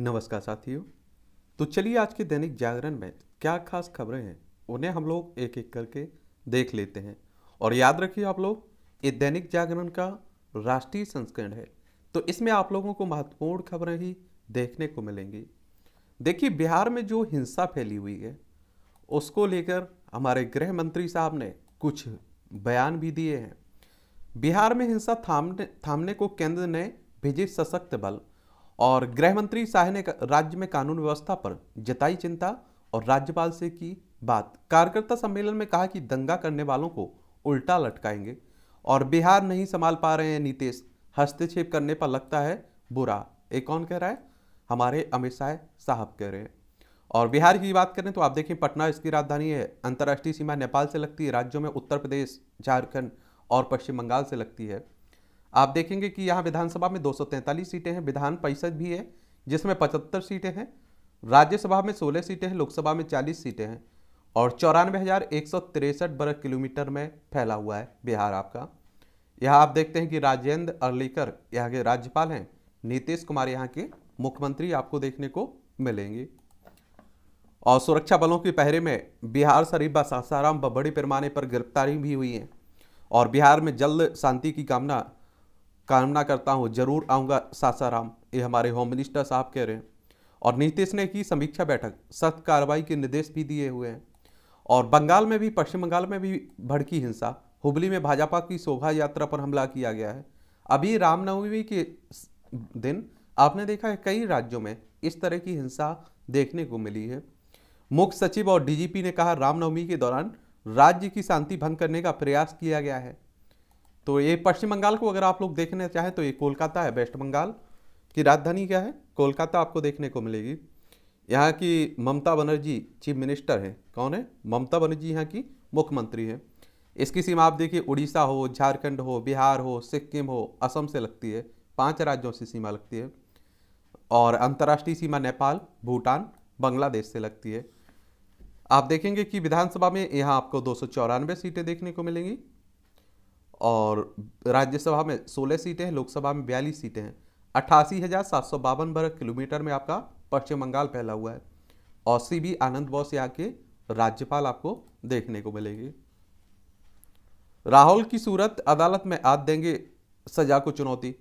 नमस्कार साथियों तो चलिए आज के दैनिक जागरण में क्या खास खबरें हैं उन्हें हम लोग एक एक करके देख लेते हैं और याद रखिए आप लोग ये दैनिक जागरण का राष्ट्रीय संस्करण है तो इसमें आप लोगों को महत्वपूर्ण खबरें ही देखने को मिलेंगी देखिए बिहार में जो हिंसा फैली हुई है उसको लेकर हमारे गृह मंत्री साहब ने कुछ बयान भी दिए हैं बिहार में हिंसा थामने थामने को केंद्र ने भेजे सशक्त बल और गृह मंत्री शाह ने राज्य में कानून व्यवस्था पर जताई चिंता और राज्यपाल से की बात कार्यकर्ता सम्मेलन में कहा कि दंगा करने वालों को उल्टा लटकाएंगे और बिहार नहीं संभाल पा रहे हैं नीतीश हस्तक्षेप करने पर लगता है बुरा एक कौन कह रहा है हमारे अमित शाह साहब कह रहे हैं और बिहार की बात करें तो आप देखें पटना इसकी राजधानी है अंतर्राष्ट्रीय सीमा नेपाल से लगती है राज्यों में उत्तर प्रदेश झारखंड और पश्चिम बंगाल से लगती है आप देखेंगे कि यहाँ विधानसभा में दो सीटें हैं विधान परिषद भी है जिसमें पचहत्तर सीटें हैं राज्यसभा में सोलह सीटें हैं लोकसभा में चालीस सीटें हैं और चौरानवे हज़ार एक सौ तिरसठ वर्ग किलोमीटर में फैला हुआ है बिहार आपका यहाँ आप देखते हैं कि राजेंद्र अर्लीकर यहाँ के राज्यपाल हैं नीतीश कुमार यहाँ के मुख्यमंत्री आपको देखने को मिलेंगे और सुरक्षा बलों के पहरे में बिहार शरीफ सासाराम बड़े पैमाने पर गिरफ्तारी भी हुई है और बिहार में जल्द शांति की कामना कामना करता हूँ जरूर आऊँगा सासाराम ये हमारे होम मिनिस्टर साहब कह रहे हैं और नीतीश ने की समीक्षा बैठक सख्त कार्रवाई के निर्देश भी दिए हुए हैं और बंगाल में भी पश्चिम बंगाल में भी भड़की हिंसा हुबली में भाजपा की शोभा यात्रा पर हमला किया गया है अभी रामनवमी के दिन आपने देखा है कई राज्यों में इस तरह की हिंसा देखने को मिली है मुख्य सचिव और डीजीपी ने कहा रामनवमी के दौरान राज्य की शांति भंग करने का प्रयास किया गया है तो ये पश्चिम बंगाल को अगर आप लोग देखने चाहें तो ये कोलकाता है वेस्ट बंगाल की राजधानी क्या है कोलकाता आपको देखने को मिलेगी यहाँ की ममता बनर्जी चीफ मिनिस्टर हैं कौन है ममता बनर्जी यहाँ की मुख्यमंत्री है इसकी सीमा आप देखिए उड़ीसा हो झारखंड हो बिहार हो सिक्किम हो असम से लगती है पांच राज्यों से सीमा लगती है और अंतर्राष्ट्रीय सीमा नेपाल भूटान बांग्लादेश से लगती है आप देखेंगे कि विधानसभा में यहाँ आपको दो सीटें देखने को मिलेंगी और राज्यसभा में 16 सीटें हैं लोकसभा में बयालीस सीटें हैं अट्ठासी हज़ार सात सौ बावन वर्ग किलोमीटर में आपका पश्चिम बंगाल फैला हुआ है और सी भी आनंद बोस यहाँ के राज्यपाल आपको देखने को मिलेगी राहुल की सूरत अदालत में आज देंगे सजा को चुनौती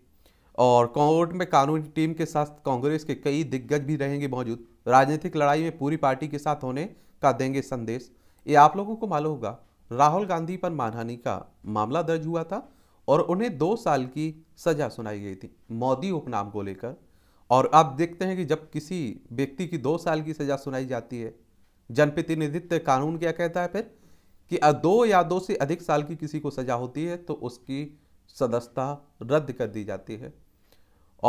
और कोर्ट में कानूनी टीम के साथ कांग्रेस के कई दिग्गज भी रहेंगे मौजूद राजनीतिक लड़ाई में पूरी पार्टी के साथ होने का देंगे संदेश ये आप लोगों को मालूम होगा राहुल गांधी पर मानहानि का मामला दर्ज हुआ था और उन्हें दो साल की सजा सुनाई गई थी मोदी उपनाम को लेकर और आप देखते हैं कि जब किसी व्यक्ति की दो साल की सजा सुनाई जाती है जनप्रतिनिधित्व कानून क्या कहता है फिर कि दो या दो से अधिक साल की किसी को सजा होती है तो उसकी सदस्यता रद्द कर दी जाती है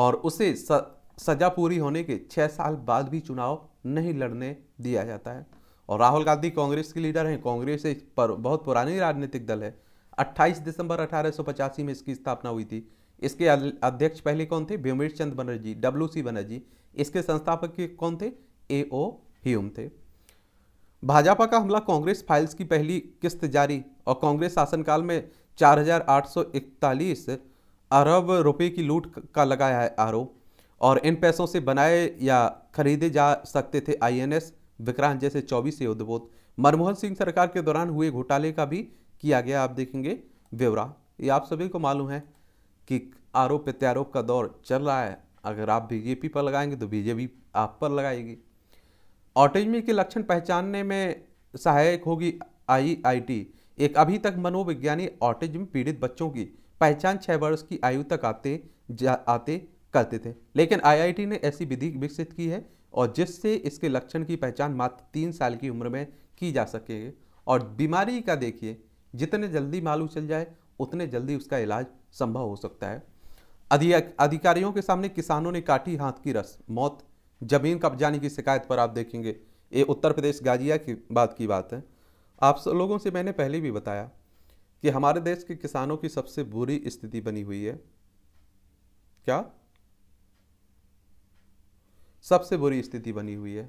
और उसे सजा पूरी होने के छः साल बाद भी चुनाव नहीं लड़ने दिया जाता है और राहुल गांधी कांग्रेस के लीडर हैं कांग्रेस एक पर बहुत पुरानी राजनीतिक दल है 28 दिसंबर अठारह में इसकी स्थापना हुई थी इसके अध्यक्ष पहले कौन थे भीमेश चंद्र बनर्जी डब्ल्यू सी बनर्जी इसके संस्थापक कौन थे ए ओ ह्यूम थे भाजपा का हमला कांग्रेस फाइल्स की पहली किस्त जारी और कांग्रेस शासनकाल में 4,841 अरब रुपए की लूट का लगाया है आरोप और इन पैसों से बनाए या खरीदे जा सकते थे आईएनएस विक्रांत जैसे चौबीस युद्धपोत मनमोहन सिंह सरकार के दौरान हुए घोटाले का भी किया गया आप देखेंगे ब्यौरा ये आप सभी को मालूम है कि आरोप प्रत्यारोप का दौर चल रहा है अगर आप बीजेपी पर लगाएंगे तो बीजेपी आप पर लगाएगी ऑटिज्म के लक्षण पहचानने में सहायक होगी आईआईटी एक अभी तक मनोविज्ञानी ऑटिज्म पीड़ित बच्चों की पहचान छः वर्ष की आयु तक आते आते करते थे लेकिन आईआईटी ने ऐसी विधि विकसित की है और जिससे इसके लक्षण की पहचान मात्र तीन साल की उम्र में की जा सके और बीमारी का देखिए जितने जल्दी मालूम चल जाए उतने जल्दी उसका इलाज संभव हो सकता है अधिकारियों के सामने किसानों ने काटी हाथ की रस मौत जमीन कब्जाने की शिकायत पर आप देखेंगे ये उत्तर प्रदेश गाजिया की बात की बात है आप लोगों से मैंने पहले भी बताया कि हमारे देश के किसानों की सबसे बुरी स्थिति बनी हुई है क्या सबसे बुरी स्थिति बनी हुई है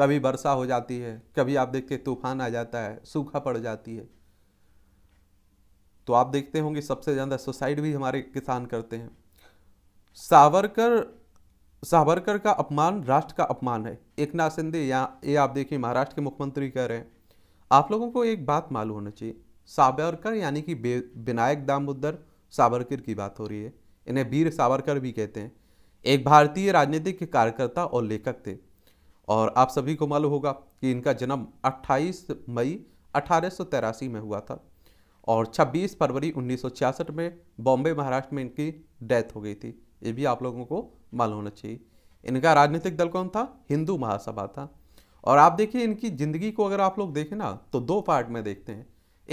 कभी वर्षा हो जाती है कभी आप देखते तूफान आ जाता है सूखा पड़ जाती है तो आप देखते होंगे सबसे ज़्यादा सुसाइड भी हमारे किसान करते हैं सावरकर सावरकर का अपमान राष्ट्र का अपमान है एक नाथ सिंधे यहाँ ये आप देखिए महाराष्ट्र के मुख्यमंत्री कह रहे हैं आप लोगों को एक बात मालूम होना चाहिए सावरकर यानी कि विनायक दामोदर सावरकर की बात हो रही है इन्हें वीर सावरकर भी कहते हैं एक भारतीय राजनीतिक कार्यकर्ता और लेखक थे और आप सभी को मालूम होगा कि इनका जन्म 28 मई अठारह में हुआ था और 26 फरवरी 1966 में बॉम्बे महाराष्ट्र में इनकी डेथ हो गई थी ये भी आप लोगों को मालूम होना चाहिए इनका राजनीतिक दल कौन था हिंदू महासभा था और आप देखिए इनकी ज़िंदगी को अगर आप लोग देखें ना तो दो पार्ट में देखते हैं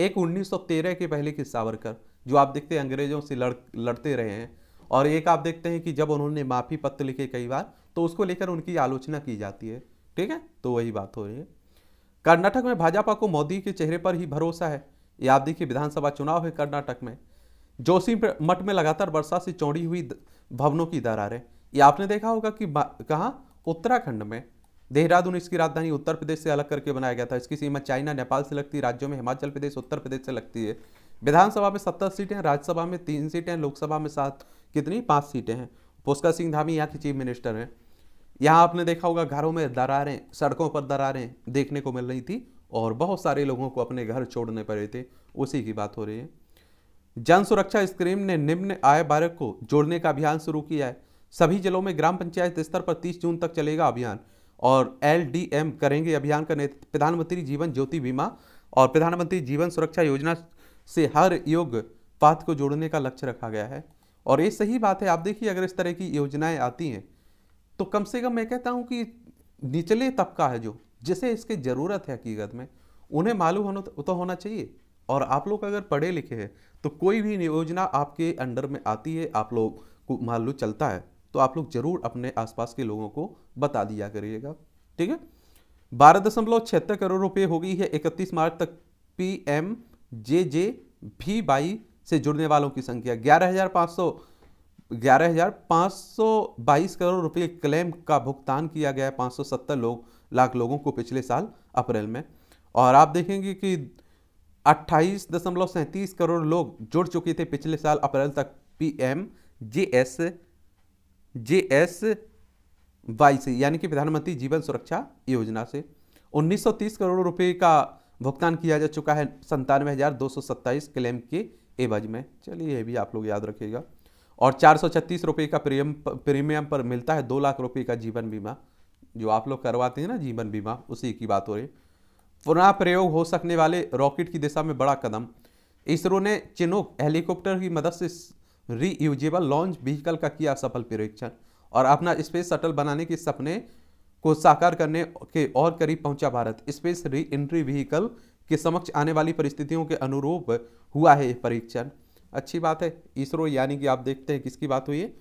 एक 1913 के पहले की सावरकर जो आप देखते हैं अंग्रेजों से लड़ लड़ते रहे हैं और एक आप देखते हैं कि जब उन्होंने माफ़ी पत्र लिखे कई बार तो उसको लेकर उनकी आलोचना की जाती है ठीक है तो वही बात हो रही है कर्नाटक में भाजपा को मोदी के चेहरे पर ही भरोसा है ये आप देखिए विधानसभा चुनाव है कर्नाटक में जोशी मठ में लगातार वर्षा से चौड़ी हुई भवनों की दरार है ये आपने देखा होगा कि कहाँ उत्तराखंड में देहरादून इसकी राजधानी उत्तर प्रदेश से अलग करके बनाया गया था इसकी सीमा चाइना नेपाल से लगती है राज्यों में हिमाचल प्रदेश उत्तर प्रदेश से लगती है विधानसभा में सत्तर सीटें राज्यसभा में तीन सीटें लोकसभा में सात कितनी पाँच सीटें हैं पुष्कर सिंह धामी यहाँ के चीफ मिनिस्टर हैं यहाँ आपने देखा होगा घरों में दरारें सड़कों पर दरारें देखने को मिल रही थी और बहुत सारे लोगों को अपने घर छोड़ने पड़े थे उसी की बात हो रही है जन सुरक्षा स्क्रीम ने निम्न आय वर्ग को जोड़ने का अभियान शुरू किया है सभी जिलों में ग्राम पंचायत स्तर पर 30 जून तक चलेगा अभियान और एलडीएम करेंगे अभियान का नेतृत्व प्रधानमंत्री जीवन ज्योति बीमा और प्रधानमंत्री जीवन सुरक्षा योजना से हर योग्य पात्र को जोड़ने का लक्ष्य रखा गया है और ये सही बात है आप देखिए अगर इस तरह की योजनाएं आती हैं तो कम से कम मैं कहता हूं कि निचले तबका है जो जिसे इसकी ज़रूरत है हकीकत में उन्हें मालूम होना तो, तो होना चाहिए और आप लोग अगर पढ़े लिखे हैं तो कोई भी योजना आपके अंडर में आती है आप लोग को मालूम चलता है तो आप लोग जरूर अपने आसपास के लोगों को बता दिया करिएगा ठीक है बारह दशमलव छिहत्तर करोड़ रुपए हो गई है इकतीस मार्च तक पी एम जे जे भी बाई से जुड़ने वालों की संख्या ग्यारह हज़ार पाँच सौ ग्यारह हज़ार पाँच सौ बाईस करोड़ रुपए क्लेम का भुगतान किया गया पाँच सौ सत्तर लोग लाख लोगों को पिछले साल अप्रैल में और आप देखेंगे कि अट्ठाईस दशमलव सैंतीस करोड़ लोग जुड़ चुके थे पिछले साल अप्रैल तक P M J S J S Y से यानी कि प्रधानमंत्री जीवन सुरक्षा योजना से 1930 करोड़ रुपए का भुगतान किया जा चुका है संतानवे हज़ार दो सौ सत्ताईस क्लेम के एवज में चलिए ये भी आप लोग याद रखिएगा और चार सौ छत्तीस रुपये का प्रीमियम प्रीमियम पर मिलता है दो लाख रुपये का जीवन बीमा जो आप लोग करवाते हैं ना जीवन बीमा उसी की बात हो रही पुनः प्रयोग हो सकने वाले रॉकेट की दिशा में बड़ा कदम इसरो ने चिनोक हेलीकॉप्टर की मदद से रीयूजेबल लॉन्च व्हीकल का किया सफल परीक्षण और अपना स्पेस शटल बनाने के सपने को साकार करने के और करीब पहुंचा Bharat space re entry vehicle के समक्ष आने वाली परिस्थितियों के अनुरूप हुआ है यह परीक्षण अच्छी बात है इसरो यानी कि आप देखते हैं किसकी बात हुई है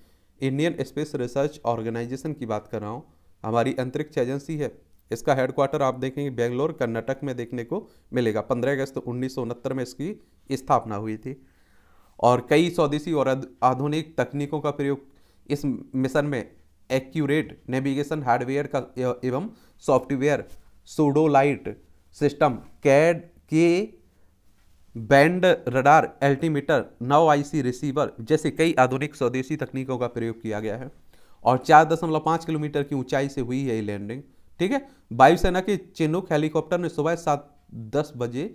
इंडियन स्पेस रिसर्च ऑर्गेनाइजेशन की बात कर रहा हूँ हमारी अंतरिक्ष एजेंसी है इसका हेडक्वार्टर आप देखेंगे बेंगलोर कर्नाटक में देखने को मिलेगा 15 अगस्त उन्नीस में इसकी स्थापना हुई थी और कई स्वदेशी और आधुनिक तकनीकों का प्रयोग इस मिशन में एक्यूरेट नेविगेशन हार्डवेयर का एवं सॉफ्टवेयर सोडोलाइट सिस्टम कैड K band radar altimeter NavIC receiver जैसे कई आधुनिक स्वदेशी तकनीकों का प्रयोग किया गया है और चार दशमलव पाँच किलोमीटर की ऊंचाई से हुई है ये लैंडिंग ठीक है वायुसेना के चिनुक हेलीकॉप्टर ने सुबह सात दस बजे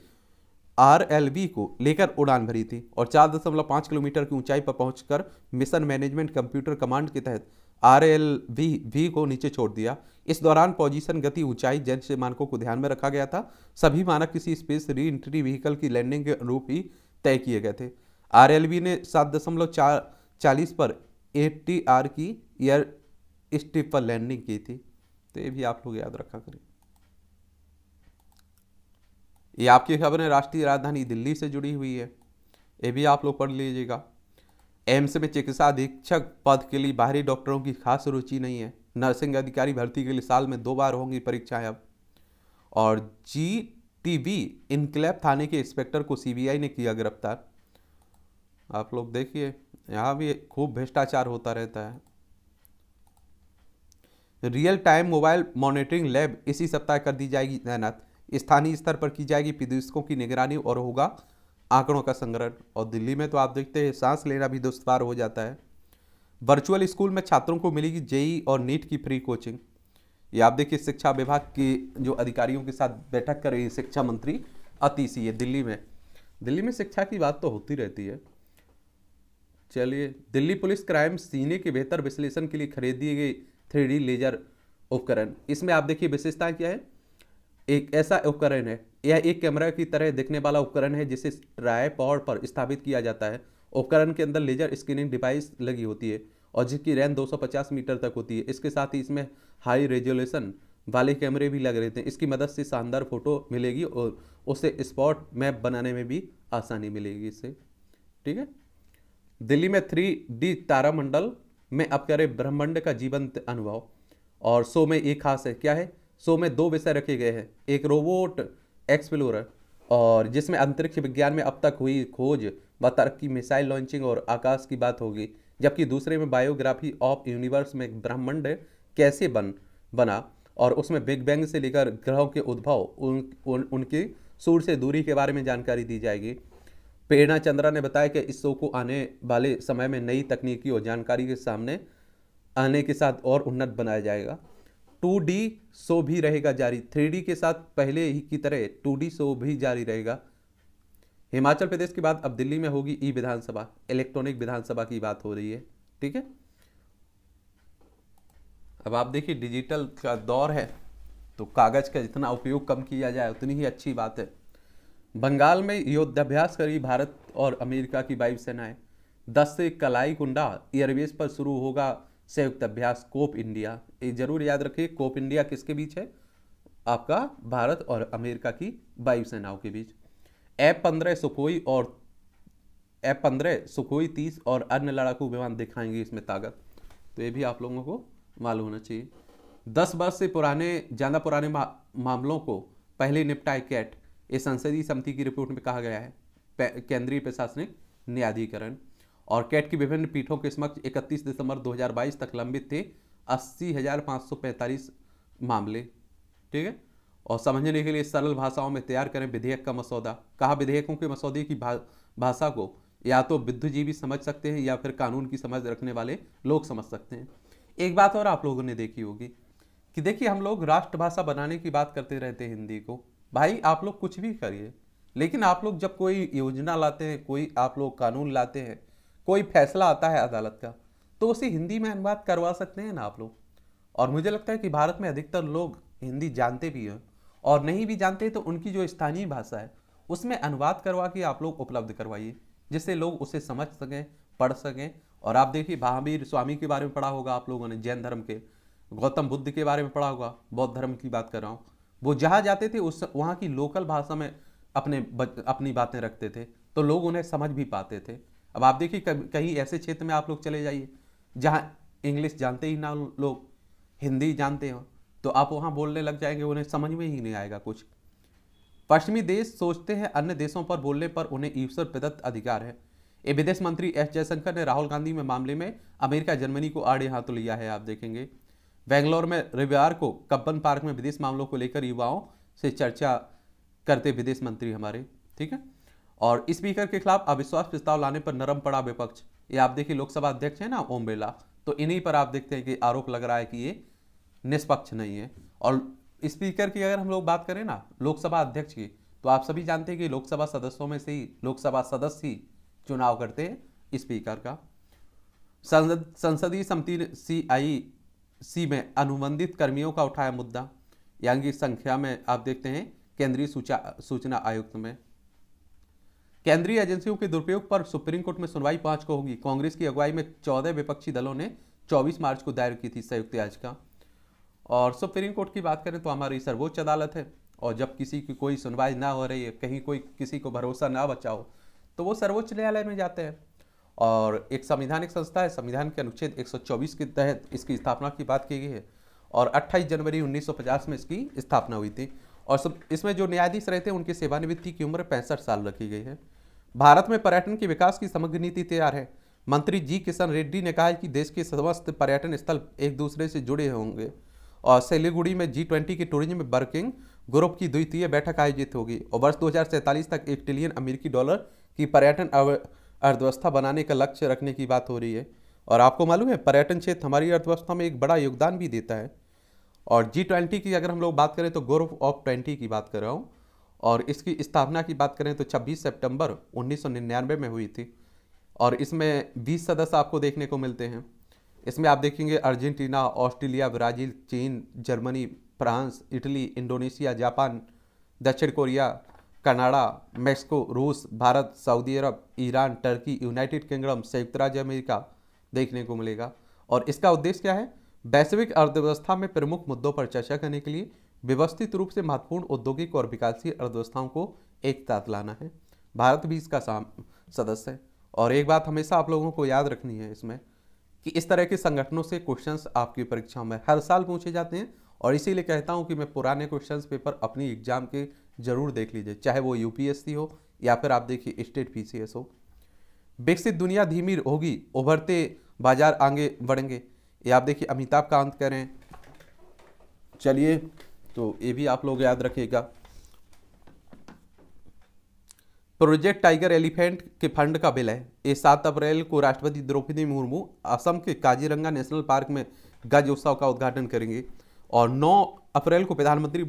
आर एल को लेकर उड़ान भरी थी और चार दशमलव पाँच किलोमीटर की ऊंचाई पर पहुंचकर मिशन मैनेजमेंट कंप्यूटर कमांड के तहत आर एल वी भी को नीचे छोड़ दिया इस दौरान पोजीशन गति ऊंचाई जैसे मानकों को ध्यान में रखा गया था सभी मानक किसी स्पेस री एंट्री व्हीकल की लैंडिंग के अनुरूप ही तय किए गए थे आर एल वी ने सात दशमलव चार चालीस पर ए टी आर की एयर स्टिप पर लैंडिंग की थी तो ये भी आप लोग याद रखा करें ये आपकी खबर है राष्ट्रीय राजधानी दिल्ली से जुड़ी हुई है ये भी आप लोग पढ़ लीजिएगा एम्स में चिकित्सा अधीक्षक पद के लिए बाहरी डॉक्टरों की खास रुचि नहीं है नर्सिंग अधिकारी भर्ती के लिए साल में दो बार होंगी परीक्षाएं अब और जी टी बी थाने के इंस्पेक्टर को सीबीआई ने किया गिरफ्तार आप लोग देखिए यहाँ भी खूब भ्रष्टाचार होता रहता है real time mobile monitoring lab इसी सप्ताह कर दी जाएगी तैनात स्थानीय स्तर पर की जाएगी प्रदूषकों की निगरानी और होगा आंकड़ों का संग्रहण और दिल्ली में तो आप देखते हैं सांस लेना भी दुस्तवार हो जाता है वर्चुअल स्कूल में छात्रों को मिलेगी जेई और नीट की फ्री कोचिंग ये आप देखिए शिक्षा विभाग की जो अधिकारियों के साथ बैठक कर रही शिक्षा मंत्री अतिशी ये दिल्ली में दिल्ली में शिक्षा की बात तो होती रहती है चलिए दिल्ली पुलिस क्राइम सीने के बेहतर विश्लेषण के लिए खरीदी गई थ्री लेजर उपकरण इसमें आप देखिए विशेषता क्या है एक ऐसा उपकरण है यह एक कैमरा की तरह दिखने वाला उपकरण है जिसे पॉड पर स्थापित किया जाता है उपकरण के अंदर लेजर स्क्रीनिंग डिवाइस लगी होती है और जिसकी रैम 250 मीटर तक होती है इसके साथ ही इसमें हाई रेजोल्यूशन वाले कैमरे भी लग रहे थे इसकी मदद से शानदार फोटो मिलेगी और उसे स्पॉट मैप बनाने में भी आसानी मिलेगी इससे ठीक है दिल्ली में थ्री डी तारामंडल में अब करें ब्रह्मांड का जीवंत अनुभव और शो में एक खास है क्या है शो में दो विषय रखे गए हैं एक रोबोट एक्सप्लोरर और जिसमें अंतरिक्ष विज्ञान में अब तक हुई खोज व तरक्की मिसाइल लॉन्चिंग और आकाश की बात होगी जबकि दूसरे में बायोग्राफी ऑफ यूनिवर्स में ब्रह्मांड कैसे बन बना और उसमें बिग बैंग से लेकर ग्रहों के उद्भव उन, उन उनकी सूर्य से दूरी के बारे में जानकारी दी जाएगी प्रेरणा चंद्रा ने बताया कि इस शो को आने वाले समय में नई तकनीकी और जानकारी के सामने आने के साथ और उन्नत बनाया जाएगा टू डी शो भी रहेगा जारी थ्री डी के साथ पहले ही की तरह टू डी शो भी जारी रहेगा हिमाचल प्रदेश की बात अब दिल्ली में होगी ई विधानसभा इलेक्ट्रॉनिक विधानसभा की बात हो रही है ठीक है अब आप देखिए डिजिटल का दौर है तो कागज का जितना उपयोग कम किया जाए उतनी ही अच्छी बात है बंगाल में युद्धाभ्यास करी भारत और अमेरिका की वायुसेनाएं दस से कलाई कुंडा एयरबेस पर शुरू होगा संयुक्त अभ्यास कोप इंडिया ये जरूर याद रखिए कोप इंडिया किसके बीच है आपका भारत और अमेरिका की वायुसेनाओं के बीच एफ पंद्रह सुखोई और एफ पंद्रह सुखोई तीस और अन्य लड़ाकू विमान दिखाएंगे इसमें ताकत तो ये भी आप लोगों को मालूम होना चाहिए दस वर्ष से पुराने ज़्यादा पुराने मा, मामलों को पहले निपटाए कैट ये संसदीय समिति की रिपोर्ट में कहा गया है केंद्रीय प्रशासनिक न्यायाधिकरण और कैट की विभिन्न पीठों के समक्ष 31 दिसंबर 2022 तक लंबित थे अस्सी मामले ठीक है और समझने के लिए सरल भाषाओं में तैयार करें विधेयक का मसौदा कहा विधेयकों के मसौदे की भाषा को या तो बुद्धिजीवी समझ सकते हैं या फिर कानून की समझ रखने वाले लोग समझ सकते हैं एक बात और आप लोगों ने देखी होगी कि देखिए हम लोग राष्ट्रभाषा बनाने की बात करते रहते हैं हिंदी को भाई आप लोग कुछ भी करिए लेकिन आप लोग जब कोई योजना लाते हैं कोई आप लोग कानून लाते हैं कोई फैसला आता है अदालत का तो उसे हिंदी में अनुवाद करवा सकते हैं ना आप लोग और मुझे लगता है कि भारत में अधिकतर लोग हिंदी जानते भी हैं और नहीं भी जानते तो उनकी जो स्थानीय भाषा है उसमें अनुवाद करवा के आप लोग उपलब्ध करवाइए जिससे लोग उसे समझ सकें पढ़ सकें और आप देखिए महावीर स्वामी के बारे में पढ़ा होगा आप लोगों ने जैन धर्म के गौतम बुद्ध के बारे में पढ़ा होगा बौद्ध धर्म की बात कर रहा हूँ वो जहाँ जाते थे उस वहाँ की लोकल भाषा में अपने अपनी बातें रखते थे तो लोग उन्हें समझ भी पाते थे अब आप देखिए कहीं ऐसे क्षेत्र में आप लोग चले जाइए जहाँ इंग्लिश जानते ही ना लोग हिंदी जानते हो तो आप वहाँ बोलने लग जाएंगे उन्हें समझ में ही नहीं आएगा कुछ पश्चिमी देश सोचते हैं अन्य देशों पर बोलने पर उन्हें ईश्वर प्रदत्त अधिकार है ये विदेश मंत्री एस जयशंकर ने राहुल गांधी में मामले में अमेरिका जर्मनी को आड़े हाथों लिया है आप देखेंगे बेंगलोर में रविवार को कब्बन पार्क में विदेश मामलों को लेकर युवाओं से चर्चा करते विदेश मंत्री हमारे ठीक है और स्पीकर के खिलाफ अविश्वास प्रस्ताव लाने पर नरम पड़ा विपक्ष ये आप देखिए लोकसभा अध्यक्ष है ना ओम बिरला तो इन्हीं पर आप देखते हैं कि आरोप लग रहा है कि ये निष्पक्ष नहीं है और स्पीकर की अगर हम लोग बात करें ना लोकसभा अध्यक्ष की तो आप सभी जानते हैं कि लोकसभा सदस्यों में से ही लोकसभा सदस्य ही चुनाव करते हैं स्पीकर का संसद संसदीय समिति सी आई सी में अनुबंधित कर्मियों का उठाया मुद्दा यानी संख्या में आप देखते हैं केंद्रीय सूचना आयुक्त में केंद्रीय एजेंसियों के दुरुपयोग पर सुप्रीम कोर्ट में सुनवाई पांच को होगी कांग्रेस की अगुवाई में चौदह विपक्षी दलों ने चौबीस मार्च को दायर की थी संयुक्त याचिका और सुप्रीम कोर्ट की बात करें तो हमारी सर्वोच्च अदालत है और जब किसी की कोई सुनवाई ना हो रही है कहीं कोई किसी को भरोसा ना बचाओ तो वो सर्वोच्च न्यायालय में जाते हैं और एक संविधानिक संस्था है संविधान के अनुच्छेद 124 के तहत इसकी स्थापना की बात की गई है और 28 जनवरी 1950 में इसकी स्थापना हुई थी और सब इसमें जो न्यायाधीश रहते हैं उनकी सेवानिवृत्ति की उम्र पैंसठ साल रखी गई है भारत में पर्यटन के विकास की समग्र नीति तैयार है मंत्री जी किशन रेड्डी ने कहा है कि देश के समस्त पर्यटन स्थल एक दूसरे से जुड़े होंगे और सिलीगुड़ी में जी ट्वेंटी की टूरिज्म वर्किंग ग्रुप की द्वितीय बैठक आयोजित होगी और वर्ष दो तक एक ट्रिलियन अमेरिकी डॉलर की पर्यटन अर्थव्यवस्था बनाने का लक्ष्य रखने की बात हो रही है और आपको मालूम है पर्यटन क्षेत्र हमारी अर्थव्यवस्था में एक बड़ा योगदान भी देता है और जी ट्वेंटी की अगर हम लोग बात करें तो ग्रुप ऑफ ट्वेंटी की बात कर रहा हूँ और इसकी स्थापना की बात करें तो 26 सितंबर 1999 में हुई थी और इसमें 20 सदस्य आपको देखने को मिलते हैं इसमें आप देखेंगे अर्जेंटीना ऑस्ट्रेलिया ब्राज़ील चीन Germany France Italy Indonesia Japan दक्षिण कोरिया कनाडा मेक्सिको रूस भारत सऊदी अरब ईरान टर्की यूनाइटेड किंगडम संयुक्त राज्य अमेरिका देखने को मिलेगा और इसका उद्देश्य क्या है वैश्विक अर्थव्यवस्था में प्रमुख मुद्दों पर चर्चा करने के लिए व्यवस्थित रूप से महत्वपूर्ण औद्योगिक और विकासशील अर्थव्यवस्थाओं को एक साथ लाना है भारत भी इसका सदस्य है और एक बात हमेशा आप लोगों को याद रखनी है इसमें कि इस तरह के संगठनों से क्वेश्चंस आपकी परीक्षाओं में हर साल पूछे जाते हैं और इसीलिए कहता हूं कि मैं पुराने क्वेश्चंस पेपर अपनी एग्जाम के जरूर देख लीजिए चाहे वो यूपीएससी हो या फिर आप देखिए स्टेट पीसीएस हो विकसित दुनिया धीमी होगी उभरते बाजार आगे बढ़ेंगे या आप देखिए अमिताभ कांत कह रहे हैं चलिए तो ये भी आप लोग याद रखिएगा प्रोजेक्ट टाइगर एलिफेंट के फंड का बिल है ये सात अप्रैल को राष्ट्रपति द्रौपदी मुर्मू असम के काजीरंगा नेशनल पार्क में गज उत्सव का उद्घाटन करेंगे और 9 अप्रैल को प्रधानमंत्री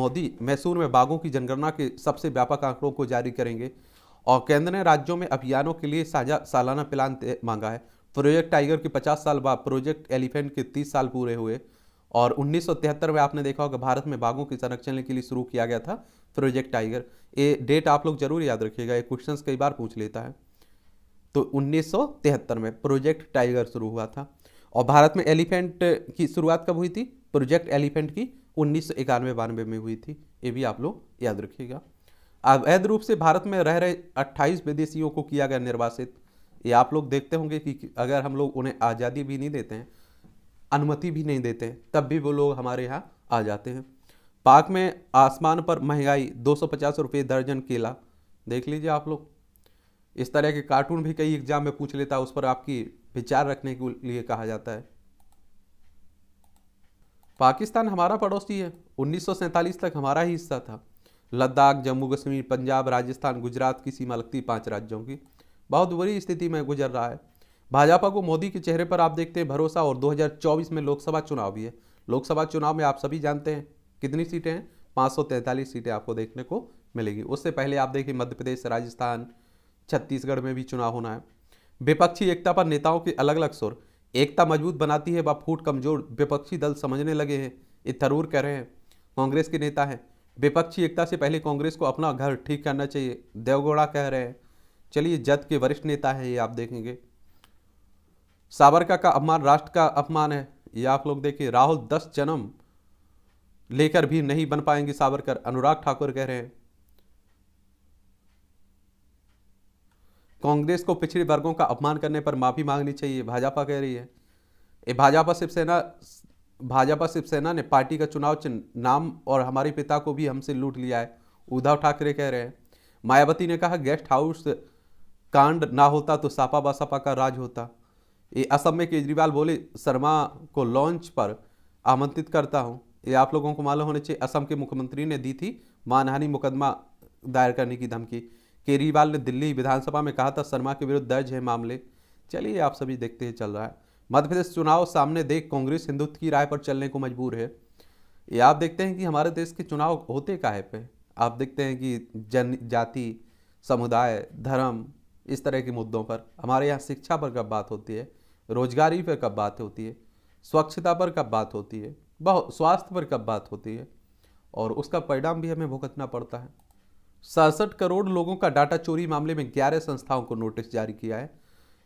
मोदी मैसूर में बाघों की जनगणना के सबसे व्यापक आंकड़ों को जारी करेंगे और केंद्र ने राज्यों में अभियानों के लिए साझा सालाना प्लान मांगा है प्रोजेक्ट टाइगर के 50 साल बाद प्रोजेक्ट एलिफेंट के 30 साल पूरे हुए और उन्नीस में आपने देखा होगा भारत में बाघों के संरक्षण के लिए शुरू किया गया था प्रोजेक्ट टाइगर ये डेट आप लोग जरूर याद रखिएगा ये क्वेश्चन कई बार पूछ लेता है तो उन्नीस में प्रोजेक्ट टाइगर शुरू हुआ था और भारत में एलिफेंट की शुरुआत कब हुई थी प्रोजेक्ट एलिफेंट की उन्नीस सौ में हुई थी ये भी आप लोग याद रखिएगा अवैध रूप से भारत में रह रहे 28 विदेशियों को किया गया निर्वासित ये आप लोग देखते होंगे कि अगर हम लोग उन्हें आज़ादी भी नहीं देते हैं अनुमति भी नहीं देते तब भी वो लोग हमारे यहाँ आ जाते हैं पाक में आसमान पर महंगाई दो सौ दर्जन केला देख लीजिए आप लोग इस तरह के कार्टून भी कई एग्जाम में पूछ लेता है उस पर आपकी विचार रखने के लिए कहा जाता है पाकिस्तान हमारा पड़ोसी है उन्नीस तक हमारा ही हिस्सा था लद्दाख जम्मू कश्मीर पंजाब राजस्थान गुजरात की सीमा लगती पांच राज्यों की बहुत बुरी स्थिति में गुजर रहा है भाजपा को मोदी के चेहरे पर आप देखते हैं भरोसा और 2024 में लोकसभा चुनाव भी है लोकसभा चुनाव में आप सभी जानते हैं कितनी सीटें हैं पाँच सीटें आपको देखने को मिलेगी उससे पहले आप देखिए मध्य प्रदेश राजस्थान छत्तीसगढ़ में भी चुनाव होना है विपक्षी एकता पर नेताओं के अलग अलग सुर एकता मजबूत बनाती है व फूट कमजोर विपक्षी दल समझने लगे हैं ये थरूर कह रहे हैं कांग्रेस के नेता हैं विपक्षी एकता से पहले कांग्रेस को अपना घर ठीक करना चाहिए देवगौड़ा कह रहे हैं चलिए जद के वरिष्ठ नेता हैं ये आप देखेंगे साबरका का अपमान राष्ट्र का अपमान है ये आप लोग देखिए राहुल दस जन्म लेकर भी नहीं बन पाएंगे सावरकर अनुराग ठाकुर कह रहे हैं कांग्रेस को पिछड़े वर्गों का अपमान करने पर माफी मांगनी चाहिए भाजपा कह रही है ये भाजपा शिवसेना भाजपा शिवसेना ने पार्टी का चुनाव चिन्ह नाम और हमारे पिता को भी हमसे लूट लिया है उद्धव ठाकरे कह रहे हैं मायावती ने कहा गेस्ट हाउस कांड ना होता तो सापा बासापा का राज होता ये असम में केजरीवाल बोले शर्मा को लॉन्च पर आमंत्रित करता हूँ ये आप लोगों को मालूम होना चाहिए असम के मुख्यमंत्री ने दी थी मानहानि मुकदमा दायर करने की धमकी केजरीवाल ने दिल्ली विधानसभा में कहा था शर्मा के विरुद्ध दर्ज है मामले चलिए आप सभी देखते हैं चल रहा है मध्य प्रदेश चुनाव सामने देख कांग्रेस हिंदुत्व की राय पर चलने को मजबूर है ये आप देखते हैं कि हमारे देश के चुनाव होते काहे पे आप देखते हैं कि जन जाति समुदाय धर्म इस तरह के मुद्दों पर हमारे यहाँ शिक्षा पर कब बात होती है रोजगारी पर कब बात होती है स्वच्छता पर कब बात होती है बहुत स्वास्थ्य पर कब बात होती है और उसका परिणाम भी हमें भुगतना पड़ता है सड़सठ करोड़ लोगों का डाटा चोरी मामले में ग्यारह संस्थाओं को नोटिस जारी किया है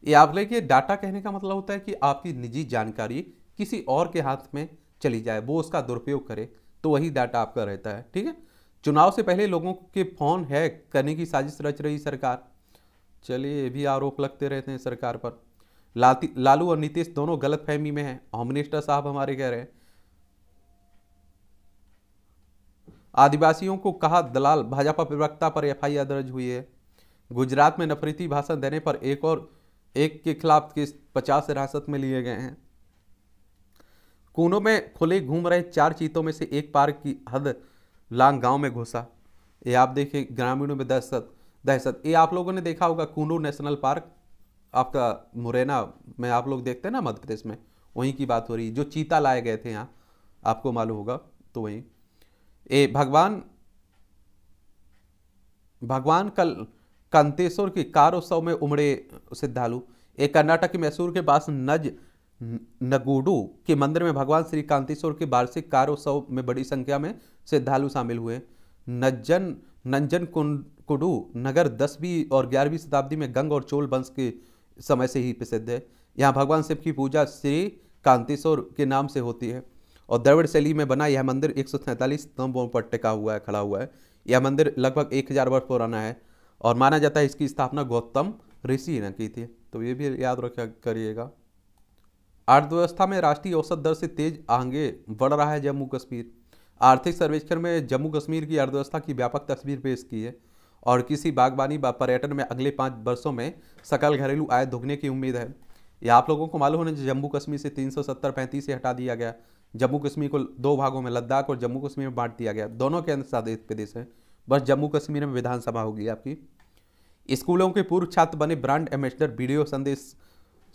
ये आप देखिए डाटा कहने का मतलब होता है कि आपकी निजी जानकारी किसी और के हाथ में चली जाए वो उसका दुरुपयोग करे तो वही डाटा आपका रहता है ठीक है चुनाव से पहले लोगों के फोन हैक करने की साजिश रच रही सरकार चलिए ये भी आरोप लगते रहते हैं सरकार पर लाती लालू और नीतीश दोनों गलत फहमी में हैं होम मिनिस्टर साहब हमारे कह रहे हैं आदिवासियों को कहा दलाल भाजपा प्रवक्ता पर एफआईआर दर्ज हुई है गुजरात में नफरती भाषण देने पर एक और एक के खिलाफ केस पचास हिरासत में लिए गए हैं कूनों में खुले घूम रहे चार चीतों में से एक पार्क की हद लांग गांव में घुसा ये आप देखें ग्रामीणों में दहशत दहशत ये आप लोगों ने देखा होगा कुंडू नेशनल पार्क आपका मुरैना में आप लोग देखते हैं ना मध्य प्रदेश में वहीं की बात हो रही जो चीता लाए गए थे यहाँ आपको मालूम होगा तो वहीं ये भगवान भगवान कल कंतेश्वर के कार उत्सव में उमड़े सिद्धालु ए कर्नाटक के मैसूर के पास नज नगोडू के मंदिर में भगवान श्री कांतेश्वर के वार्षिक कार उत्सव में बड़ी संख्या में श्रद्धालु शामिल हुए नज्जन नंजन कुंड कुडू नगर दसवीं और ग्यारहवीं शताब्दी में गंग और चोल वंश के समय से ही प्रसिद्ध है यहाँ भगवान शिव की पूजा श्री कांतेश्वर के नाम से होती है और द्रविड़ शैली में बना यह मंदिर एक सौ स्तंभों पर टिका हुआ है खड़ा हुआ है यह मंदिर लगभग एक हज़ार वर्ष पुराना है और माना जाता है इसकी स्थापना गौतम ऋषि ने की थी तो ये भी याद रखा करिएगा अर्थव्यवस्था में राष्ट्रीय औसत दर से तेज आगे बढ़ रहा है जम्मू कश्मीर आर्थिक सर्वेक्षण में जम्मू कश्मीर की अर्थव्यवस्था की व्यापक तस्वीर पेश की है और किसी बागवानी व पर्यटन में अगले पाँच वर्षों में सकल घरेलू आय दुगने की उम्मीद है यह आप लोगों को मालूम होना जम्मू कश्मीर से तीन सौ सत्तर से हटा दिया गया जम्मू कश्मीर को दो भागों में लद्दाख और जम्मू कश्मीर में बांट दिया गया दोनों केंद्र शासित प्रदेश हैं बस जम्मू कश्मीर में विधानसभा होगी आपकी स्कूलों के पूर्व छात्र बने ब्रांड एम्बेसडर वीडियो संदेश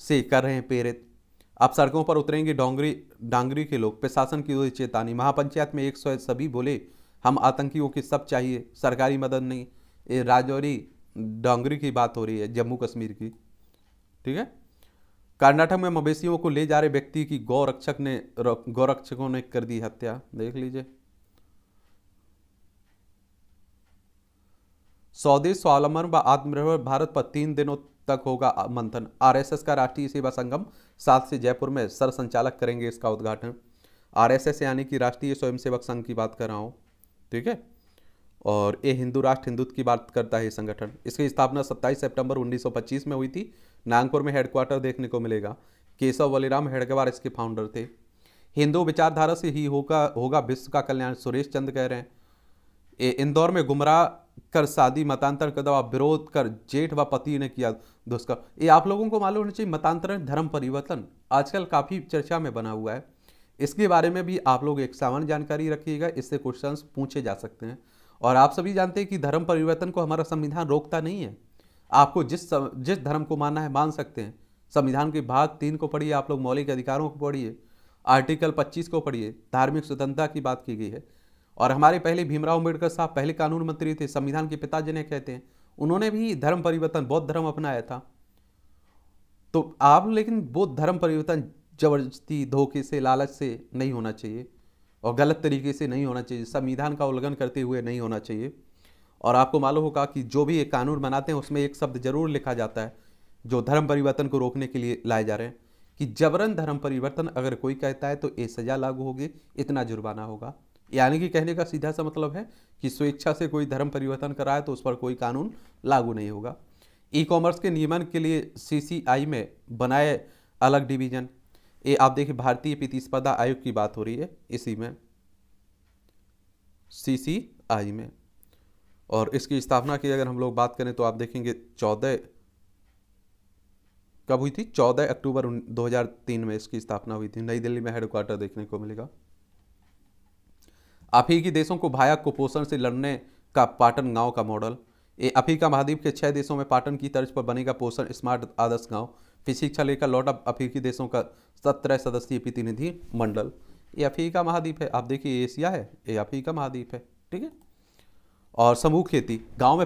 से कर रहे हैं प्रेरित अब सड़कों पर उतरेंगे डोंगरी डांगरी के लोग प्रशासन की ओर चेतावनी महापंचायत में एक सौ सभी बोले हम आतंकियों की सब चाहिए सरकारी मदद नहीं ये राजौरी डोंगरी की बात हो रही है जम्मू कश्मीर की ठीक है कर्नाटक में मवेशियों को ले जा रहे व्यक्ति की गौरक्षक ने गौरक्षकों ने कर दी हत्या देख लीजिए सऊदी स्वावलंबन व आत्मनिर्भर भारत पर तीन दिनों तक होगा मंथन आरएसएस का राष्ट्रीय सेवा संगम सात से जयपुर में सर संचालक करेंगे इसका उद्घाटन आरएसएस यानी कि राष्ट्रीय स्वयंसेवक संघ की बात कर रहा हूं ठीक है और ये हिंदू राष्ट्र हिंदुत्व की बात करता है ये संगठन इसकी स्थापना 27 सितंबर 1925 में हुई थी नागपुर में हेडक्वार्टर देखने को मिलेगा केशव वलीराम हेडगवार इसके फाउंडर थे हिंदू विचारधारा से ही होगा होगा विश्व का कल्याण सुरेश चंद कह रहे हैं ये इंदौर में गुमराह कर शादी मतांतर का दवा विरोध कर जेठ व पति ने किया दुष्कर्म ये आप लोगों को मालूम होना चाहिए मतांतरण धर्म परिवर्तन आजकल काफ़ी चर्चा में बना हुआ है इसके बारे में भी आप लोग एक सामान्य जानकारी रखिएगा इससे क्वेश्चंस पूछे जा सकते हैं और आप सभी जानते हैं कि धर्म परिवर्तन को हमारा संविधान रोकता नहीं है आपको जिस सम, जिस धर्म को मानना है मान सकते हैं संविधान के भाग तीन को पढ़िए आप लोग मौलिक अधिकारों को पढ़िए आर्टिकल 25 को पढ़िए धार्मिक स्वतंत्रता की बात की गई है और हमारे पहले भीमराव अम्बेडकर साहब पहले कानून मंत्री थे संविधान के पिता जिन्हें कहते हैं उन्होंने भी धर्म परिवर्तन बौद्ध धर्म अपनाया था तो आप लेकिन बौद्ध धर्म परिवर्तन जबरदस्ती धोखे से लालच से नहीं होना चाहिए और गलत तरीके से नहीं होना चाहिए संविधान का उल्लंघन करते हुए नहीं होना चाहिए और आपको मालूम होगा कि जो भी एक कानून बनाते हैं उसमें एक शब्द जरूर लिखा जाता है जो धर्म परिवर्तन को रोकने के लिए लाए जा रहे हैं कि जबरन धर्म परिवर्तन अगर कोई कहता है तो ये सज़ा लागू होगी इतना जुर्माना होगा यानी कि कहने का सीधा सा मतलब है कि स्वेच्छा से कोई धर्म परिवर्तन कराए तो उस पर कोई कानून लागू नहीं होगा ई कॉमर्स के नियमन के लिए सीसीआई में बनाए अलग डिवीजन ये आप देखिए भारतीय प्रतिस्पर्धा आयोग की बात हो रही है इसी में सी में और इसकी स्थापना की अगर हम लोग बात करें तो आप देखेंगे चौदह कब हुई थी चौदह अक्टूबर 2003 में इसकी स्थापना हुई थी नई दिल्ली में हेडक्वार्टर देखने को मिलेगा अफ्रीकी देशों को भाया कुपोषण से लड़ने का पाटन गांव का मॉडल अफ्रीका महाद्वीप के छह देशों में पाटन की तर्ज पर बनेगा पोषण स्मार्ट आदर्श गांव फिर शिक्षा लेकर लौटा अफ्रीकी देशों का सत्रह सदस्यीय प्रतिनिधि मंडल ये अफ्रीका महाद्वीप है आप देखिए एशिया है ये अफ्रीका महाद्वीप है ठीक है और समूह खेती गांव में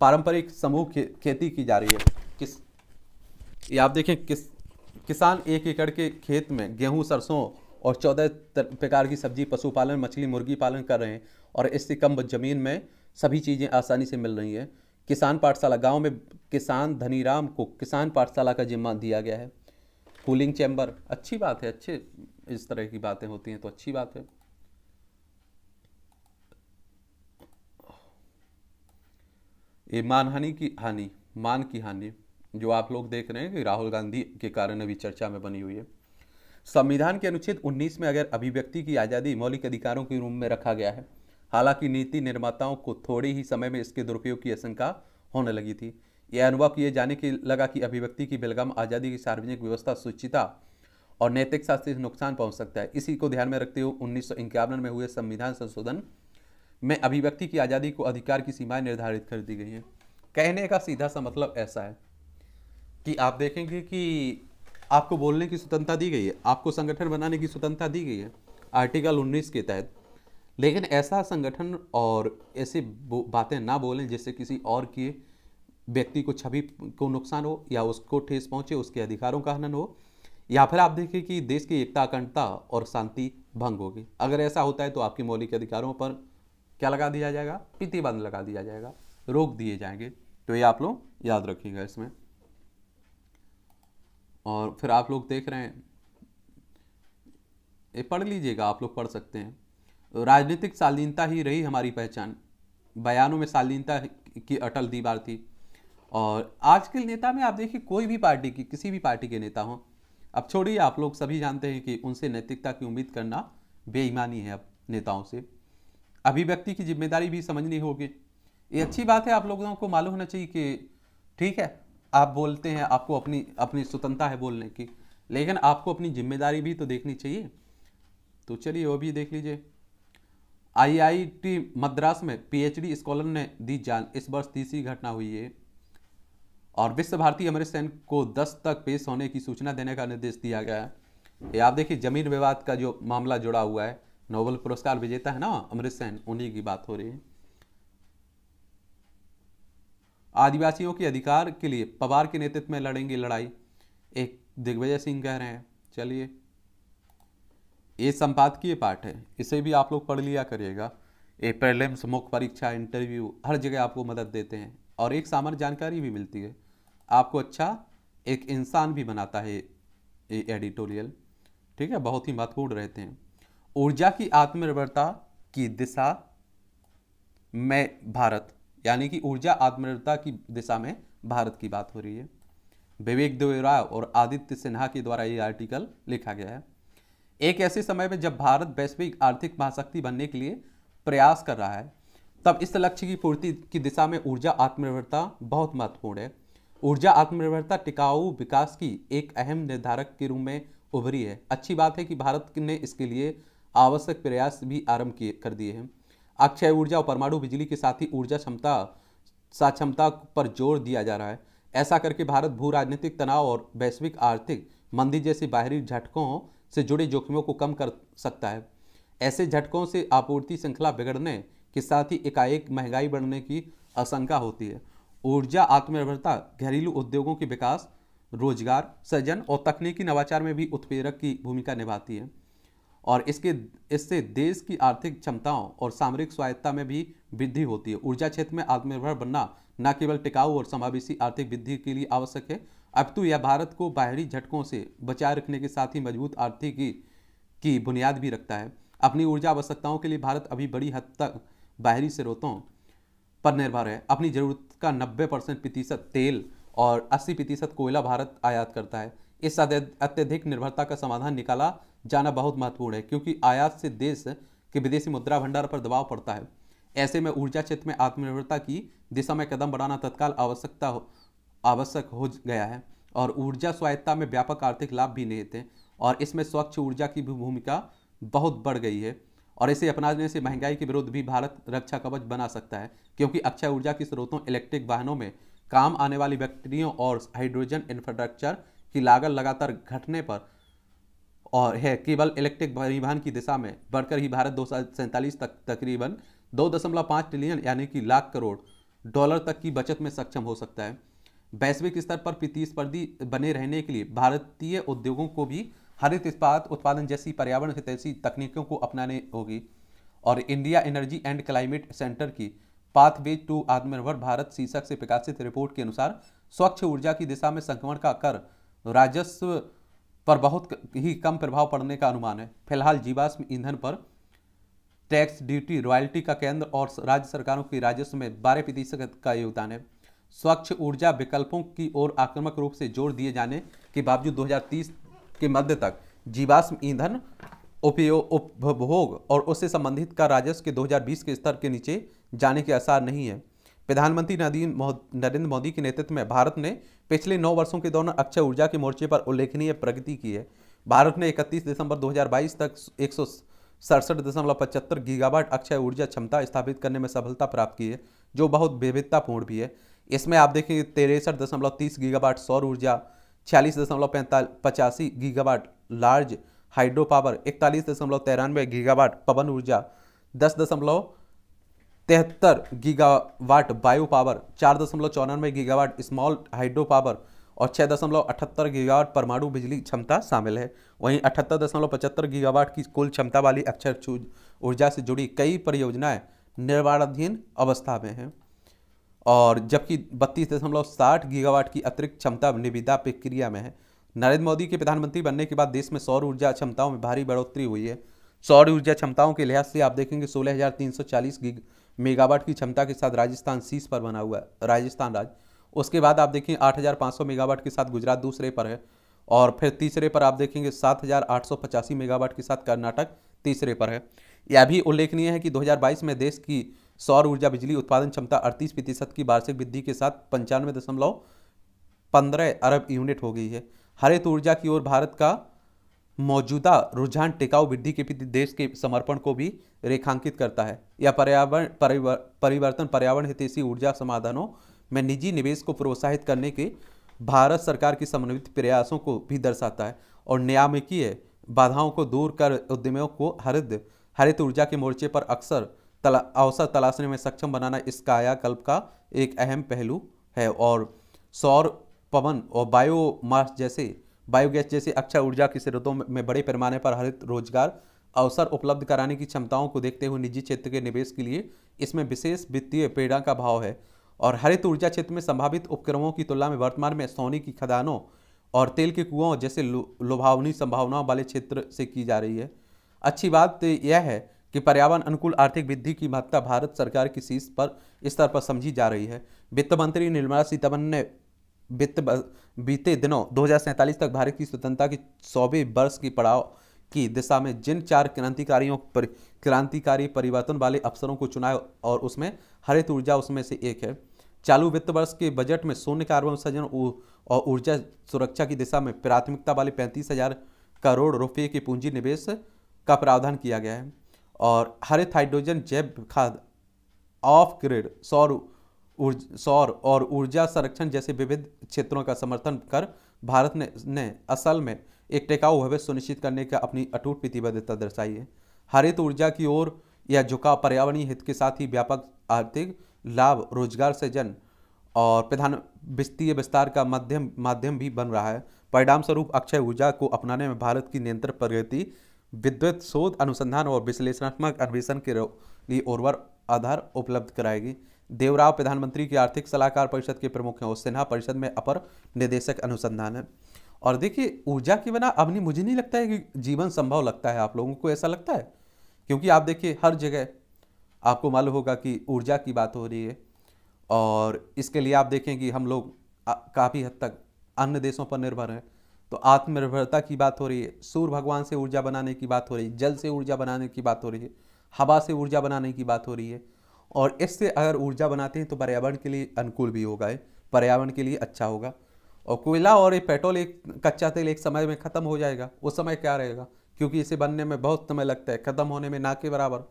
पारंपरिक समूह खे, खेती की जा रही है किस ये आप देखें किस किसान एक एकड़ के खेत में गेहूं सरसों और चौदह प्रकार की सब्जी पशुपालन मछली मुर्गी पालन कर रहे हैं और इससे कम जमीन में सभी चीज़ें आसानी से मिल रही हैं किसान पाठशाला गांव में किसान धनीराम को किसान पाठशाला का जिम्मा दिया गया है कूलिंग चैम्बर अच्छी बात है अच्छे इस तरह की बातें होती हैं तो अच्छी बात है ये मानहानि की हानि मान की हानि जो आप लोग देख रहे हैं कि राहुल गांधी के कारण अभी चर्चा में बनी हुई है संविधान के अनुच्छेद 19 में अगर अभिव्यक्ति की आज़ादी मौलिक अधिकारों के रूप में रखा गया है हालांकि नीति निर्माताओं को थोड़े ही समय में इसके दुरुपयोग की आशंका होने लगी थी यह अनुभव किए जाने की लगा कि अभिव्यक्ति की बेलगाम आज़ादी की सार्वजनिक व्यवस्था सुचिता और नैतिक शास्त्र से नुकसान पहुंच सकता है इसी को ध्यान में रखते हुए उन्नीस में हुए संविधान संशोधन में अभिव्यक्ति की आज़ादी को अधिकार की सीमाएं निर्धारित कर दी गई हैं कहने का सीधा सा मतलब ऐसा है कि आप देखेंगे कि आपको बोलने की स्वतंत्रता दी गई है आपको संगठन बनाने की स्वतंत्रता दी गई है आर्टिकल उन्नीस के तहत लेकिन ऐसा संगठन और ऐसी बातें ना बोलें जिससे किसी और के व्यक्ति को छवि को नुकसान हो या उसको ठेस पहुंचे उसके अधिकारों का हनन हो या फिर आप देखिए कि देश की एकता अखंडता और शांति भंग होगी अगर ऐसा होता है तो आपके मौलिक अधिकारों पर क्या लगा दिया जाएगा प्रतिबंध लगा दिया जाएगा रोक दिए जाएंगे तो ये आप लोग याद रखिएगा इसमें और फिर आप लोग देख रहे हैं ये पढ़ लीजिएगा आप लोग पढ़ सकते हैं तो राजनीतिक शालीनता ही रही हमारी पहचान बयानों में शालीनता की अटल दीवार थी और आज के नेता में आप देखिए कोई भी पार्टी की किसी भी पार्टी के नेता हों अब छोड़िए आप लोग सभी जानते हैं कि उनसे नैतिकता की उम्मीद करना बेईमानी है अब नेताओं से अभिव्यक्ति की जिम्मेदारी भी समझनी होगी ये अच्छी बात है आप लोगों को मालूम होना चाहिए कि ठीक है आप बोलते हैं आपको अपनी अपनी स्वतंत्रता है बोलने की लेकिन आपको अपनी जिम्मेदारी भी तो देखनी चाहिए तो चलिए वो भी देख लीजिए आईआईटी मद्रास में पीएचडी स्कॉलर ने दी जान इस वर्ष तीसरी घटना हुई है और विश्व भारती अमृत सेन को 10 तक पेश होने की सूचना देने का निर्देश दिया गया है आप देखिए जमीन विवाद का जो मामला जुड़ा हुआ है नोबल पुरस्कार विजेता है ना अमृत सेन उन्हीं की बात हो रही है आदिवासियों के अधिकार के लिए पवार के नेतृत्व में लड़ेंगे लड़ाई एक दिग्विजय सिंह कह रहे हैं चलिए ये संपादकीय पाठ है इसे भी आप लोग पढ़ लिया करिएगा ये प्रेलम्स मुख्य परीक्षा इंटरव्यू हर जगह आपको मदद देते हैं और एक सामान्य जानकारी भी मिलती है आपको अच्छा एक इंसान भी बनाता है ये एडिटोरियल ठीक है बहुत ही महत्वपूर्ण रहते हैं ऊर्जा की आत्मनिर्भरता की दिशा में भारत यानी कि ऊर्जा आत्मनिर्भरता की दिशा में भारत की बात हो रही है विवेक देव और आदित्य सिन्हा के द्वारा ये आर्टिकल लिखा गया है एक ऐसे समय में जब भारत वैश्विक आर्थिक महाशक्ति बनने के लिए प्रयास कर रहा है तब इस लक्ष्य की पूर्ति की दिशा में ऊर्जा आत्मनिर्भरता बहुत महत्वपूर्ण है ऊर्जा आत्मनिर्भरता टिकाऊ विकास की एक अहम निर्धारक के रूप में उभरी है अच्छी बात है कि भारत ने इसके लिए आवश्यक प्रयास भी आरंभ किए कर दिए हैं अक्षय ऊर्जा और परमाणु बिजली के साथ ही ऊर्जा क्षमता साक्षमता पर जोर दिया जा रहा है ऐसा करके भारत भू राजनीतिक तनाव और वैश्विक आर्थिक मंदी जैसी बाहरी झटकों से जुड़े जोखिमों को कम कर सकता है ऐसे झटकों से आपूर्ति श्रृंखला बिगड़ने के साथ ही एकाएक महंगाई बढ़ने की आशंका होती है ऊर्जा आत्मनिर्भरता घरेलू उद्योगों के विकास रोजगार सृजन और तकनीकी नवाचार में भी उत्प्रेरक की भूमिका निभाती है और इसके इससे देश की आर्थिक क्षमताओं और सामरिक स्वायत्ता में भी वृद्धि होती है ऊर्जा क्षेत्र में आत्मनिर्भर बनना न केवल टिकाऊ और समावेशी आर्थिक वृद्धि के लिए आवश्यक है अब तो यह भारत को बाहरी झटकों से बचाए रखने के साथ ही मजबूत आर्थिक की बुनियाद भी रखता है अपनी ऊर्जा आवश्यकताओं के लिए भारत अभी बड़ी हद तक बाहरी स्रोतों पर निर्भर है अपनी जरूरत का 90 परसेंट प्रतिशत तेल और 80 प्रतिशत कोयला भारत आयात करता है इस अत्यधिक निर्भरता का समाधान निकाला जाना बहुत महत्वपूर्ण है क्योंकि आयात से देश के विदेशी मुद्रा भंडार पर दबाव पड़ता है ऐसे में ऊर्जा क्षेत्र में आत्मनिर्भरता की दिशा में कदम बढ़ाना तत्काल आवश्यकता हो आवश्यक हो गया है और ऊर्जा स्वायत्ता में व्यापक आर्थिक लाभ भी नहीं थे और इसमें स्वच्छ ऊर्जा की भी भूमिका बहुत बढ़ गई है और इसे अपनाने से महंगाई के विरुद्ध भी भारत रक्षा कवच बना सकता है क्योंकि अक्षय ऊर्जा के स्रोतों इलेक्ट्रिक वाहनों में काम आने वाली बैक्टीरियों और हाइड्रोजन इंफ्रास्ट्रक्चर की लागत लगातार घटने पर और है केवल इलेक्ट्रिक परिवहन की दिशा में बढ़कर ही भारत दो तक तकरीबन दो दशमलव पाँच ट्रिलियन यानी कि लाख करोड़ डॉलर तक की बचत में सक्षम हो सकता है वैश्विक स्तर पर प्रतिस्पर्धी बने रहने के लिए भारतीय उद्योगों को भी हरित इस्पात उत्पादन जैसी पर्यावरण से तैसी तकनीकों को अपनाने होगी और India energy and climate centre की पाथवे टू आत्मनिर्भर भारत शीर्षक से प्रकाशित रिपोर्ट के अनुसार स्वच्छ ऊर्जा की दिशा में संक्रमण का कर राजस्व पर बहुत ही कम प्रभाव पड़ने का अनुमान है फिलहाल जीवाश्म ईंधन पर टैक्स ड्यूटी रॉयल्टी का केंद्र और राज्य सरकारों की राजस्व में बारह प्रतिशत का योगदान है स्वच्छ ऊर्जा विकल्पों की ओर आक्रामक रूप से जोर दिए जाने के बावजूद 2030 के मध्य तक जीवाश्म ईंधन उपयोग उपभोग और उससे संबंधित का राजस्व के 2020 के स्तर के नीचे जाने के आसार नहीं है प्रधानमंत्री नरेंद्र मोदी के नेतृत्व में भारत ने पिछले नौ वर्षों के दौरान अक्षय ऊर्जा के मोर्चे पर उल्लेखनीय प्रगति की है भारत ने इकतीस दिसंबर दो तक एक सड़सठ दशमलव पचहत्तर गीगावाट अक्षय ऊर्जा क्षमता स्थापित करने में सफलता प्राप्त की है जो बहुत विविधतापूर्ण भी है इसमें आप देखेंगे तिरसठ दशमलव तीस गीगावाट सौर ऊर्जा छियालीस दशमलव पैंतालीस पचासी गीगावाट लार्ज हाइड्रो पावर इकतालीस दशमलव तिरानवे गीगावाट पवन ऊर्जा दस दशमलव तिहत्तर गीगावाट बायो पावर चार दशमलव चौरानवे गीगावाट स्मॉल हाइड्रो पावर और छः दशमलव अठहत्तर गीगावाट परमाणु बिजली क्षमता शामिल है वहीं अठहत्तर दशमलव पचहत्तर गीगावाट की कुल क्षमता वाली अक्षर ऊर्जा से जुड़ी कई परियोजनाएं निर्माणाधीन अवस्था में हैं और जबकि बत्तीस दशमलव साठ गीगावाट की अतिरिक्त क्षमता निविदा प्रक्रिया में है नरेंद्र मोदी के प्रधानमंत्री बनने के बाद देश में सौर ऊर्जा क्षमताओं में भारी बढ़ोतरी हुई है सौर ऊर्जा क्षमताओं के लिहाज से आप देखेंगे सोलह गीग मेगावाट की क्षमता के साथ राजस्थान सीस पर बना हुआ है राजस्थान राज्य उसके बाद आप देखें 8,500 मेगावाट के साथ गुजरात दूसरे पर है और फिर तीसरे पर आप देखेंगे सात मेगावाट के साथ कर्नाटक तीसरे पर है यह भी उल्लेखनीय है कि 2022 में देश की सौर ऊर्जा बिजली उत्पादन क्षमता अड़तीस प्रतिशत की वार्षिक वृद्धि के साथ पंचानवे दशमलव पंद्रह अरब यूनिट हो गई है हरित ऊर्जा की ओर भारत का मौजूदा रुझान टिकाऊ वृद्धि के प्रति देश के समर्पण को भी रेखांकित करता है यह पर्यावरण परिवर्तन पर्यावरण हितेशी ऊर्जा समाधानों में निजी निवेश को प्रोत्साहित करने के भारत सरकार की समन्वित प्रयासों को भी दर्शाता है और नियामकीय बाधाओं को दूर कर उद्यमियों को हरित हरित ऊर्जा के मोर्चे पर अक्सर तला, अवसर तलाशने में सक्षम बनाना इस कायाकल्प का एक अहम पहलू है और सौर पवन और बायोमास जैसे बायोगैस जैसे अक्षय ऊर्जा की स्रोतों में बड़े पैमाने पर हरित रोजगार अवसर उपलब्ध कराने की क्षमताओं को देखते हुए निजी क्षेत्र के निवेश के लिए इसमें विशेष वित्तीय प्रेरणा का भाव है और हरित ऊर्जा क्षेत्र में संभावित उपक्रमों की तुलना में वर्तमान में सोने की खदानों और तेल के कुओं जैसे लुभावनी संभावनाओं वाले क्षेत्र से की जा रही है अच्छी बात यह है कि पर्यावरण अनुकूल आर्थिक वृद्धि की महत्ता भारत सरकार की शीर्ष पर स्तर पर समझी जा रही है वित्त मंत्री निर्मला सीतारमन ने वित्त बीते दिनों दो तक भारत की स्वतंत्रता के सौवें वर्ष की पड़ाव की दिशा में जिन चार क्रांतिकारियों पर क्रांतिकारी परिवर्तन वाले अफसरों को चुनाव और उसमें हरित ऊर्जा उसमें से एक है चालू वित्त वर्ष के बजट में शून्य कार्बन उत्सर्जन और ऊर्जा सुरक्षा की दिशा में प्राथमिकता वाले पैंतीस हजार करोड़ रुपये के पूंजी निवेश का प्रावधान किया गया है और हरित हाइड्रोजन जैव खाद ऑफ ग्रिड सौर ऊर्जा सौर और ऊर्जा संरक्षण जैसे विविध क्षेत्रों का समर्थन कर भारत ने ने असल में एक टिकाऊ भविष्य सुनिश्चित करने का अपनी अटूट प्रतिबद्धता दर्शाई है हरित ऊर्जा की ओर यह झुकाव पर्यावरणीय हित के साथ ही व्यापक आर्थिक लाभ रोजगार सृजन और प्रधान वित्तीय विस्तार का माध्यम माध्यम भी बन रहा है परिणाम स्वरूप अक्षय ऊर्जा को अपनाने में भारत की निरंतर प्रगति विद्युत शोध अनुसंधान और विश्लेषणात्मक अन्वेषण के लिए उर्वर आधार उपलब्ध कराएगी देवराव प्रधानमंत्री की आर्थिक सलाहकार परिषद के प्रमुख हैं और सिन्हा परिषद में अपर निदेशक अनुसंधान है और देखिए ऊर्जा के बिना अब नहीं मुझे नहीं लगता है कि जीवन संभव लगता है आप लोगों को ऐसा लगता है क्योंकि आप देखिए हर जगह आपको मालूम होगा कि ऊर्जा की बात हो रही है और इसके लिए आप देखें कि हम लोग काफ़ी हद तक अन्य देशों पर निर्भर हैं तो आत्मनिर्भरता की बात हो रही है सूर्य भगवान से ऊर्जा बनाने की बात हो रही है जल से ऊर्जा बनाने की बात हो रही है हवा से ऊर्जा बनाने की बात हो रही है और इससे अगर ऊर्जा बनाते हैं तो पर्यावरण के लिए अनुकूल भी होगा पर्यावरण के लिए अच्छा होगा और कोयला और ये पेट्रोल एक कच्चा तेल एक समय में ख़त्म हो जाएगा वो समय क्या रहेगा क्योंकि इसे बनने में बहुत समय लगता है ख़त्म होने में ना के बराबर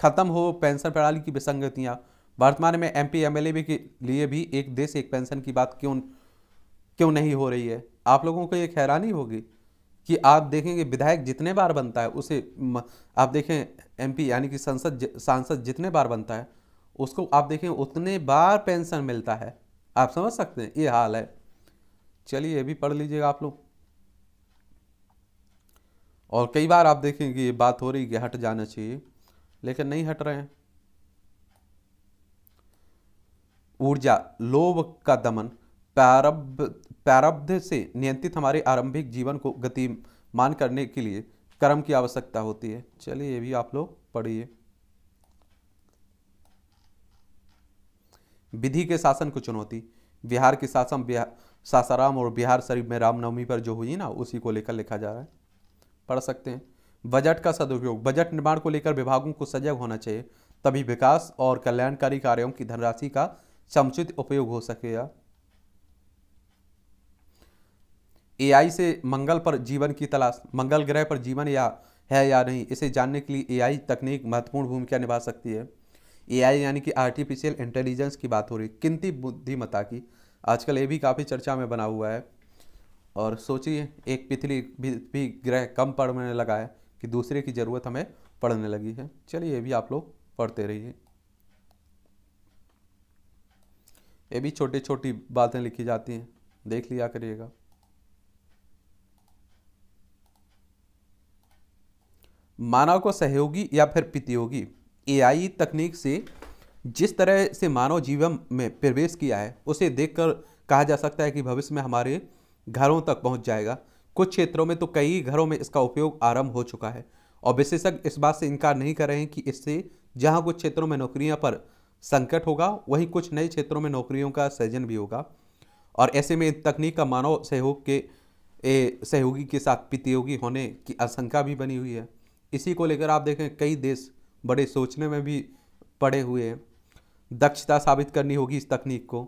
ख़त्म हो पेंशन प्रणाली की विसंगतियाँ वर्तमान में M P M L A के लिए भी एक देश एक पेंशन की बात क्यों क्यों नहीं हो रही है आप लोगों को एक हैरानी होगी कि आप देखेंगे विधायक जितने बार बनता है उसे आप देखें एमपी यानी कि संसद सांसद जितने बार बनता है उसको आप देखें उतने बार पेंशन मिलता है आप समझ सकते हैं ये हाल है चलिए ये भी पढ़ लीजिएगा आप लोग और कई बार आप देखेंगे ये बात हो रही कि हट जाना चाहिए लेकिन नहीं हट रहे हैं ऊर्जा लोभ का दमन प्रारब्ध प्रारब्ध से नियंत्रित हमारे आरंभिक जीवन को गतिमान करने के लिए कर्म की आवश्यकता होती है चलिए ये भी आप लोग पढ़िए विधि के शासन को चुनौती बिहार के शासन सासाराम और बिहार शरीफ में रामनवमी पर जो हुई ना उसी को लेकर लिखा जा रहा है पढ़ सकते हैं बजट का सदुपयोग बजट निर्माण को लेकर विभागों को सजग होना चाहिए तभी विकास और कल्याणकारी कार्यों की धनराशि का समुचित उपयोग हो सकेगा एआई से मंगल पर जीवन की तलाश मंगल ग्रह पर जीवन या है या नहीं इसे जानने के लिए एआई तकनीक महत्वपूर्ण भूमिका निभा सकती है एआई यानी कि आर्टिफिशियल इंटेलिजेंस की बात हो रही किंती बुद्धिमत्ता की आजकल ये भी काफ़ी चर्चा में बना हुआ है और सोचिए एक पिथली भी, भी ग्रह कम पड़ने लगा है कि दूसरे की ज़रूरत हमें पड़ने लगी है चलिए ये भी आप लोग पढ़ते रहिए ये भी छोटी छोटी बातें लिखी जाती हैं देख लिया करिएगा मानव को सहयोगी या फिर प्रतियोगी एआई तकनीक से जिस तरह से मानव जीवन में प्रवेश किया है उसे देखकर कहा जा सकता है कि भविष्य में हमारे घरों तक पहुंच जाएगा कुछ क्षेत्रों में तो कई घरों में इसका उपयोग आरंभ हो चुका है और विशेषज्ञ इस बात से इनकार नहीं कर रहे हैं कि इससे जहां कुछ क्षेत्रों में नौकरियां पर संकट होगा वहीं कुछ नए क्षेत्रों में नौकरियों का सृजन भी होगा और ऐसे में तकनीक का मानव सहयोग के सहयोगी के साथ प्रतियोगी होने की आशंका भी बनी हुई है इसी को लेकर आप देखें कई देश बड़े सोचने में भी पड़े हुए हैं दक्षता साबित करनी होगी इस तकनीक को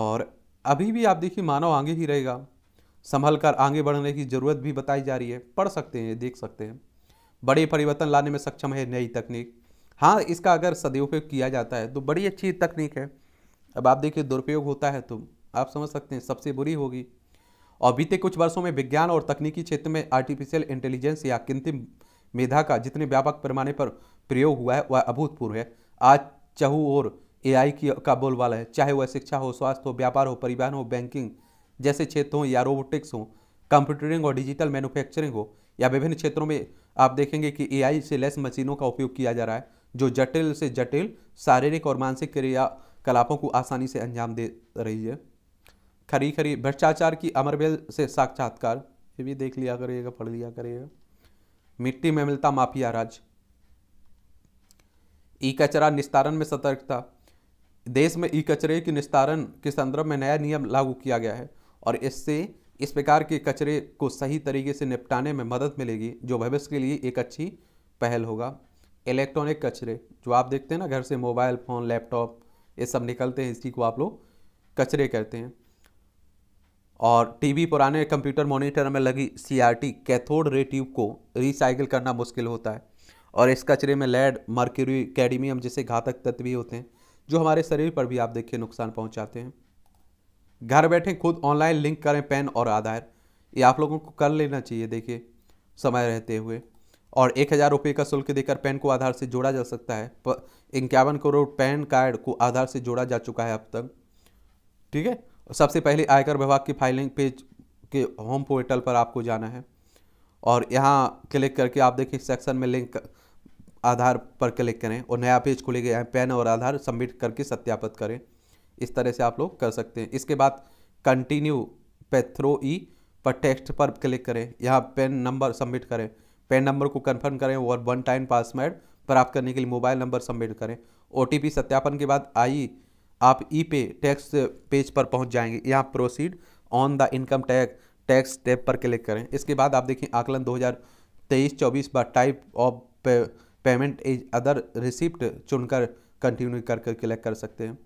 और अभी भी आप देखिए मानव आगे ही रहेगा संभल कर आगे बढ़ने की ज़रूरत भी बताई जा रही है पढ़ सकते हैं देख सकते हैं बड़े परिवर्तन लाने में सक्षम है नई तकनीक हाँ इसका अगर सदुपयोग किया जाता है तो बड़ी अच्छी तकनीक है अब आप देखिए दुरुपयोग होता है तो आप समझ सकते हैं सबसे बुरी होगी और बीते कुछ वर्षों में विज्ञान और तकनीकी क्षेत्र में आर्टिफिशियल इंटेलिजेंस या कृत्रिम मेधा का जितने व्यापक पैमाने पर प्रयोग हुआ है वह अभूतपूर्व है आज चहु और एआई की का बोलबाला है चाहे वह शिक्षा हो स्वास्थ्य हो व्यापार हो परिवहन हो बैंकिंग जैसे क्षेत्र हो या रोबोटिक्स हो कंप्यूटरिंग और डिजिटल मैन्युफैक्चरिंग हो या विभिन्न क्षेत्रों में आप देखेंगे कि एआई से लेस मशीनों का उपयोग किया जा रहा है जो जटिल से जटिल शारीरिक और मानसिक क्रियाकलापों को आसानी से अंजाम दे रही है खरी खरी भ्रष्टाचार की अमरबेल से साक्षात्कार ये भी देख लिया करिएगा पढ़ लिया करिएगा मिट्टी में मिलता माफिया राज ई कचरा निस्तारण में सतर्कता देश में ई कचरे के निस्तारण के संदर्भ में नया नियम लागू किया गया है और इससे इस प्रकार के कचरे को सही तरीके से निपटाने में मदद मिलेगी जो भविष्य के लिए एक अच्छी पहल होगा इलेक्ट्रॉनिक कचरे जो आप देखते हैं ना घर से मोबाइल फ़ोन लैपटॉप ये सब निकलते हैं इसी को आप लोग कचरे कहते हैं और टीवी पुराने कंप्यूटर मॉनिटर में लगी सीआरटी कैथोड रे ट्यूब को रिसाइकिल करना मुश्किल होता है और इस कचरे में लेड मर्क्यूरी कैडमियम जैसे घातक तत्व भी होते हैं जो हमारे शरीर पर भी आप देखिए नुकसान पहुंचाते हैं घर बैठे खुद ऑनलाइन लिंक करें पेन और आधार ये आप लोगों को कर लेना चाहिए देखिए समय रहते हुए और एक हज़ार रुपये का शुल्क देकर पेन को आधार से जोड़ा जा सकता है इक्यावन करोड़ पैन कार्ड को आधार से जोड़ा जा चुका है अब तक ठीक है सबसे पहले आयकर विभाग की फाइलिंग पेज के होम पोर्टल पर आपको जाना है और यहाँ क्लिक करके आप देखिए सेक्शन में लिंक आधार पर क्लिक करें और नया पेज खुलेगा यहाँ पैन और आधार सबमिट करके सत्यापित करें इस तरह से आप लोग कर सकते हैं इसके बाद कंटिन्यू पे थ्रो ई e पर टेक्स्ट पर क्लिक करें यहाँ पेन नंबर सबमिट करें पेन नंबर को कन्फर्म करें और वन टाइम पासवर्ड प्राप्त करने के लिए मोबाइल नंबर सबमिट करें ओ सत्यापन के बाद आई आप ई पे टैक्स पेज पर पहुंच जाएंगे यहाँ proceed on the income tax tax tab पर क्लिक करें इसके बाद आप देखें आकलन 2023-24 बार type of payment is other receipt चुनकर कंटिन्यू कर कर क्लिक कर सकते हैं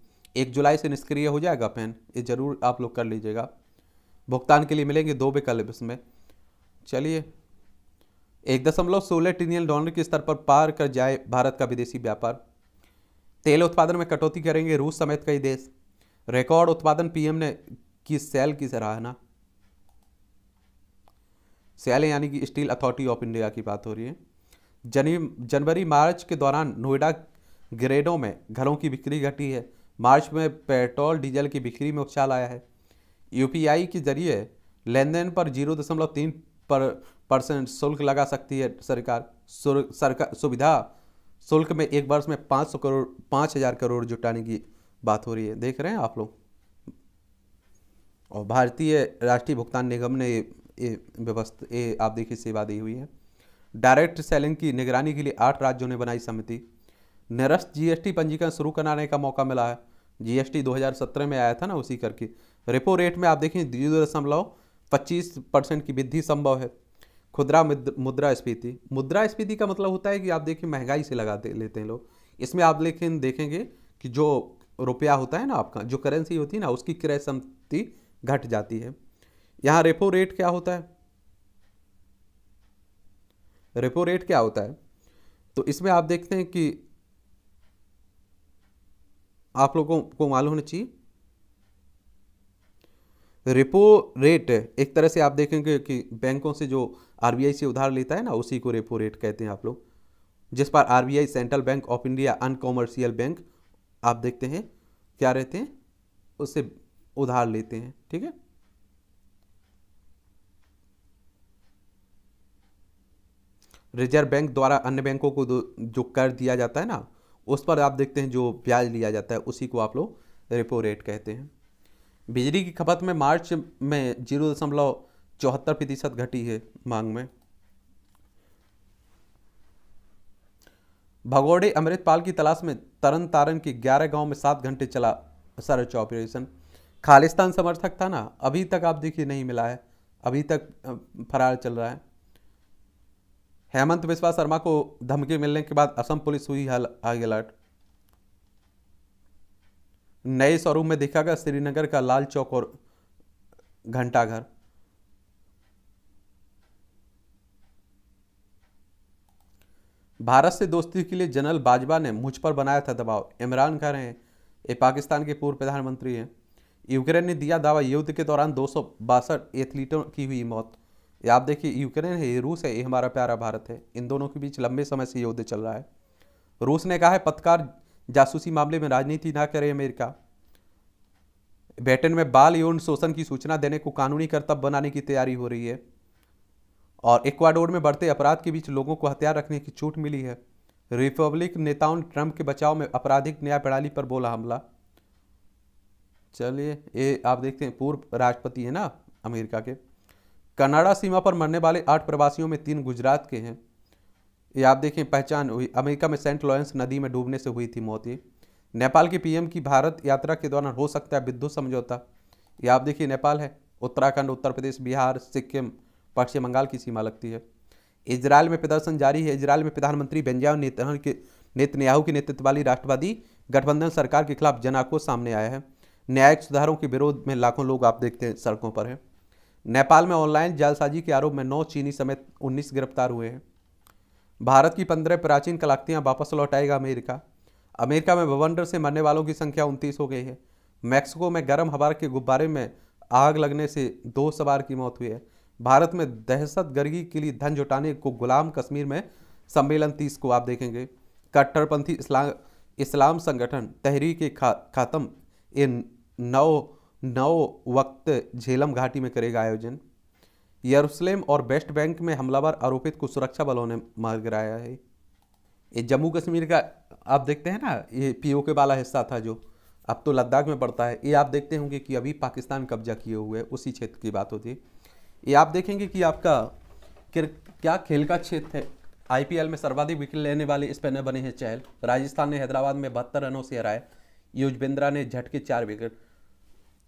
एक जुलाई से निष्क्रिय हो जाएगा पेन ये ज़रूर आप लोग कर लीजिएगा भुगतान के लिए मिलेंगे दो विकल्प इसमें चलिए एक दशमलव सोलह ट्रिलियन डॉलर के स्तर पर पार कर जाए भारत का विदेशी व्यापार तेल उत्पादन में कटौती करेंगे रूस समेत कई देश रिकॉर्ड उत्पादन पीएम ने की सेल की सराहना सेल यानी कि स्टील अथॉरिटी ऑफ इंडिया की बात हो रही है जनी जनवरी मार्च के दौरान नोएडा ग्रेडों में घरों की बिक्री घटी है मार्च में पेट्रोल डीजल की बिक्री में उछाल आया है यूपीआई के जरिए लेन देन पर जीरो दशमलव तीन पर परसेंट शुल्क लगा सकती है सरकार सरकार सुविधा शुल्क में एक वर्ष में पाँच सौ करोड़ पाँच हज़ार करोड़ जुटाने की बात हो रही है देख रहे हैं आप लोग और भारतीय राष्ट्रीय भुगतान निगम ने ये व्यवस्था ये आप देखिए सेवा दी हुई है डायरेक्ट सेलिंग की निगरानी के लिए आठ राज्यों ने बनाई समिति निरस्त जीएसटी पंजीकरण शुरू कराने का मौका मिला है जीएसटी 2017 में आया था ना उसी करके रेपो रेट में आप देखें जीरो दशमलव पच्चीस परसेंट की वृद्धि संभव है खुदरा मुद्रा स्फीति का मतलब होता है कि आप देखिए महंगाई से लगा लेते हैं लोग इसमें आप लेकिन देखेंगे कि जो रुपया होता है ना आपका जो करेंसी होती है ना उसकी क्रय संपत्ति घट जाती है यहाँ रेपो रेट क्या होता है रेपो रेट क्या होता है तो इसमें आप देखते हैं कि आप लोगों को मालूम होना चाहिए रेपो रेट एक तरह से आप देखेंगे कि बैंकों से जो आरबीआई से उधार लेता है ना उसी को रेपो रेट कहते हैं आप लोग जिस पर RBI central bank of India and commercial bank आप देखते हैं क्या रहते हैं उससे उधार लेते हैं ठीक है रिजर्व बैंक द्वारा अन्य बैंकों को जो कर दिया जाता है ना उस पर आप देखते हैं जो ब्याज लिया जाता है उसी को आप लोग रेपो रेट कहते हैं बिजली की खपत में मार्च में जीरो दशमलव चौहत्तर प्रतिशत घटी है मांग में भगोड़े अमृतपाल की तलाश में तरन तारण के 11 गांव में सात घंटे चला सर्च ऑपरेशन खालिस्तान समर्थक था ना अभी तक आप देखिए नहीं मिला है अभी तक फरार चल रहा है हेमंत बिस्वा शर्मा को धमकी मिलने के बाद असम पुलिस हुई अलर्ट नए स्वरूप में देखा गया श्रीनगर का लाल चौक और घंटाघर भारत से दोस्ती के लिए जनरल बाजवा ने मुझ पर बनाया था दबाव इमरान कह रहे हैं ये पाकिस्तान के पूर्व प्रधानमंत्री हैं यूक्रेन ने दिया दावा युद्ध के दौरान दो एथलीटों की हुई मौत ये आप देखिए यूक्रेन है ये रूस है ये हमारा प्यारा भारत है इन दोनों के बीच लंबे समय से युद्ध चल रहा है रूस ने कहा है पत्रकार जासूसी मामले में राजनीति ना करे अमेरिका ब्रिटेन में बाल यौन शोषण की सूचना देने को कानूनी कर्तव्य बनाने की तैयारी हो रही है और इक्वाडोर में बढ़ते अपराध के बीच लोगों को हथियार रखने की छूट मिली है रिपब्लिक नेताओं ने ट्रंप के बचाव में आपराधिक न्याय प्रणाली पर बोला हमला चलिए ये आप देखते हैं पूर्व राष्ट्रपति है ना अमेरिका के कनाडा सीमा पर मरने वाले आठ प्रवासियों में तीन गुजरात के हैं ये आप देखिए पहचान हुई अमेरिका में सेंट लॉरेंस नदी में डूबने से हुई थी मौत ये नेपाल के पीएम की भारत यात्रा के दौरान हो सकता है विद्युत समझौता ये आप देखिए नेपाल है उत्तराखंड उत्तर प्रदेश बिहार सिक्किम पश्चिम बंगाल की सीमा लगती है इसराइल में प्रदर्शन जारी है इसराइल में प्रधानमंत्री बेंजामिन नेतन के नेतन्याहू के नेतृत्व वाली राष्ट्रवादी गठबंधन सरकार के खिलाफ जनाको सामने आया है न्यायिक सुधारों के विरोध में लाखों लोग आप देखते हैं सड़कों पर हैं नेपाल में ऑनलाइन जालसाजी के आरोप में नौ चीनी समेत उन्नीस गिरफ्तार हुए हैं भारत की पंद्रह प्राचीन कलाकृतियाँ वापस लौटाएगा अमेरिका अमेरिका में बवंडर से मरने वालों की संख्या उनतीस हो गई है मैक्सिको में गर्म हवा के गुब्बारे में आग लगने से दो सवार की मौत हुई है भारत में दहशत गर्गी के लिए धन जुटाने को गुलाम कश्मीर में सम्मेलन तीस को आप देखेंगे कट्टरपंथी इस्लाम इस्लाम संगठन तहरीक खा खातम इन नौ नौ वक्त झेलम घाटी में करेगा आयोजन यरूशलेम और वेस्ट बैंक में हमलावर आरोपित को सुरक्षा बलों ने मार गिराया है ये जम्मू कश्मीर का आप देखते हैं ना ये पीओके वाला हिस्सा था जो अब तो लद्दाख में पड़ता है ये आप देखते होंगे कि अभी पाकिस्तान कब्जा किए हुए है उसी क्षेत्र की बात होती है ये आप देखेंगे कि आपका क्या खेल का क्षेत्र है आई में सर्वाधिक विकेट लेने वाले स्पिनर बने हैं चहल राजस्थान ने हैदराबाद में बहत्तर रनों से हराया युजवेंद्रा ने झटके चार विकेट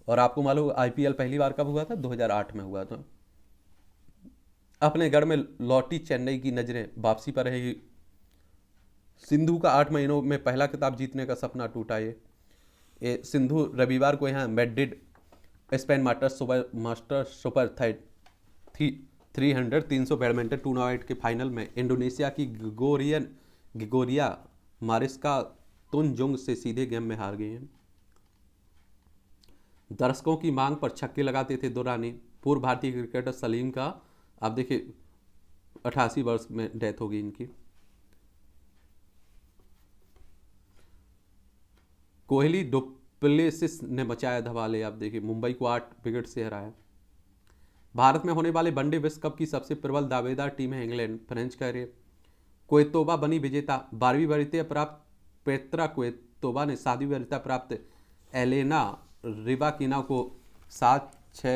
और आपको मालूम आईपीएल पहली बार कब हुआ था 2008 में हुआ था अपने गढ़ में लौटी चेन्नई की नज़रें वापसी पर रहेगी सिंधु का आठ महीनों में पहला किताब जीतने का सपना टूटा ये सिंधु रविवार को यहाँ Madrid Spain master super master super third three three hundred तीन सौ बैडमिंटन टूर्नामेंट के फाइनल में इंडोनेशिया की ग्रिगोरियन ग्रिगोरिया मारिस्का तुनजुंग से सीधे गेम में हार गई हैं दर्शकों की मांग पर छक्के लगाते थे दुरानी पूर्व भारतीय क्रिकेटर सलीम का आप देखिए अठासी वर्ष में डेथ होगी इनकी कोहली डुप्लेसिस ने बचाया धवाले आप देखिए मुंबई को आठ विकेट से हराया भारत में होने वाले वनडे विश्व कप की सबसे प्रबल दावेदार टीम है इंग्लैंड फ्रेंच कह रहे कोयतोबा बनी विजेता बारहवीं वरीता प्राप्त पेत्रा कोयतोबा ने सातवीं वरीता प्राप्त एलेना रिबाकिना को सात छ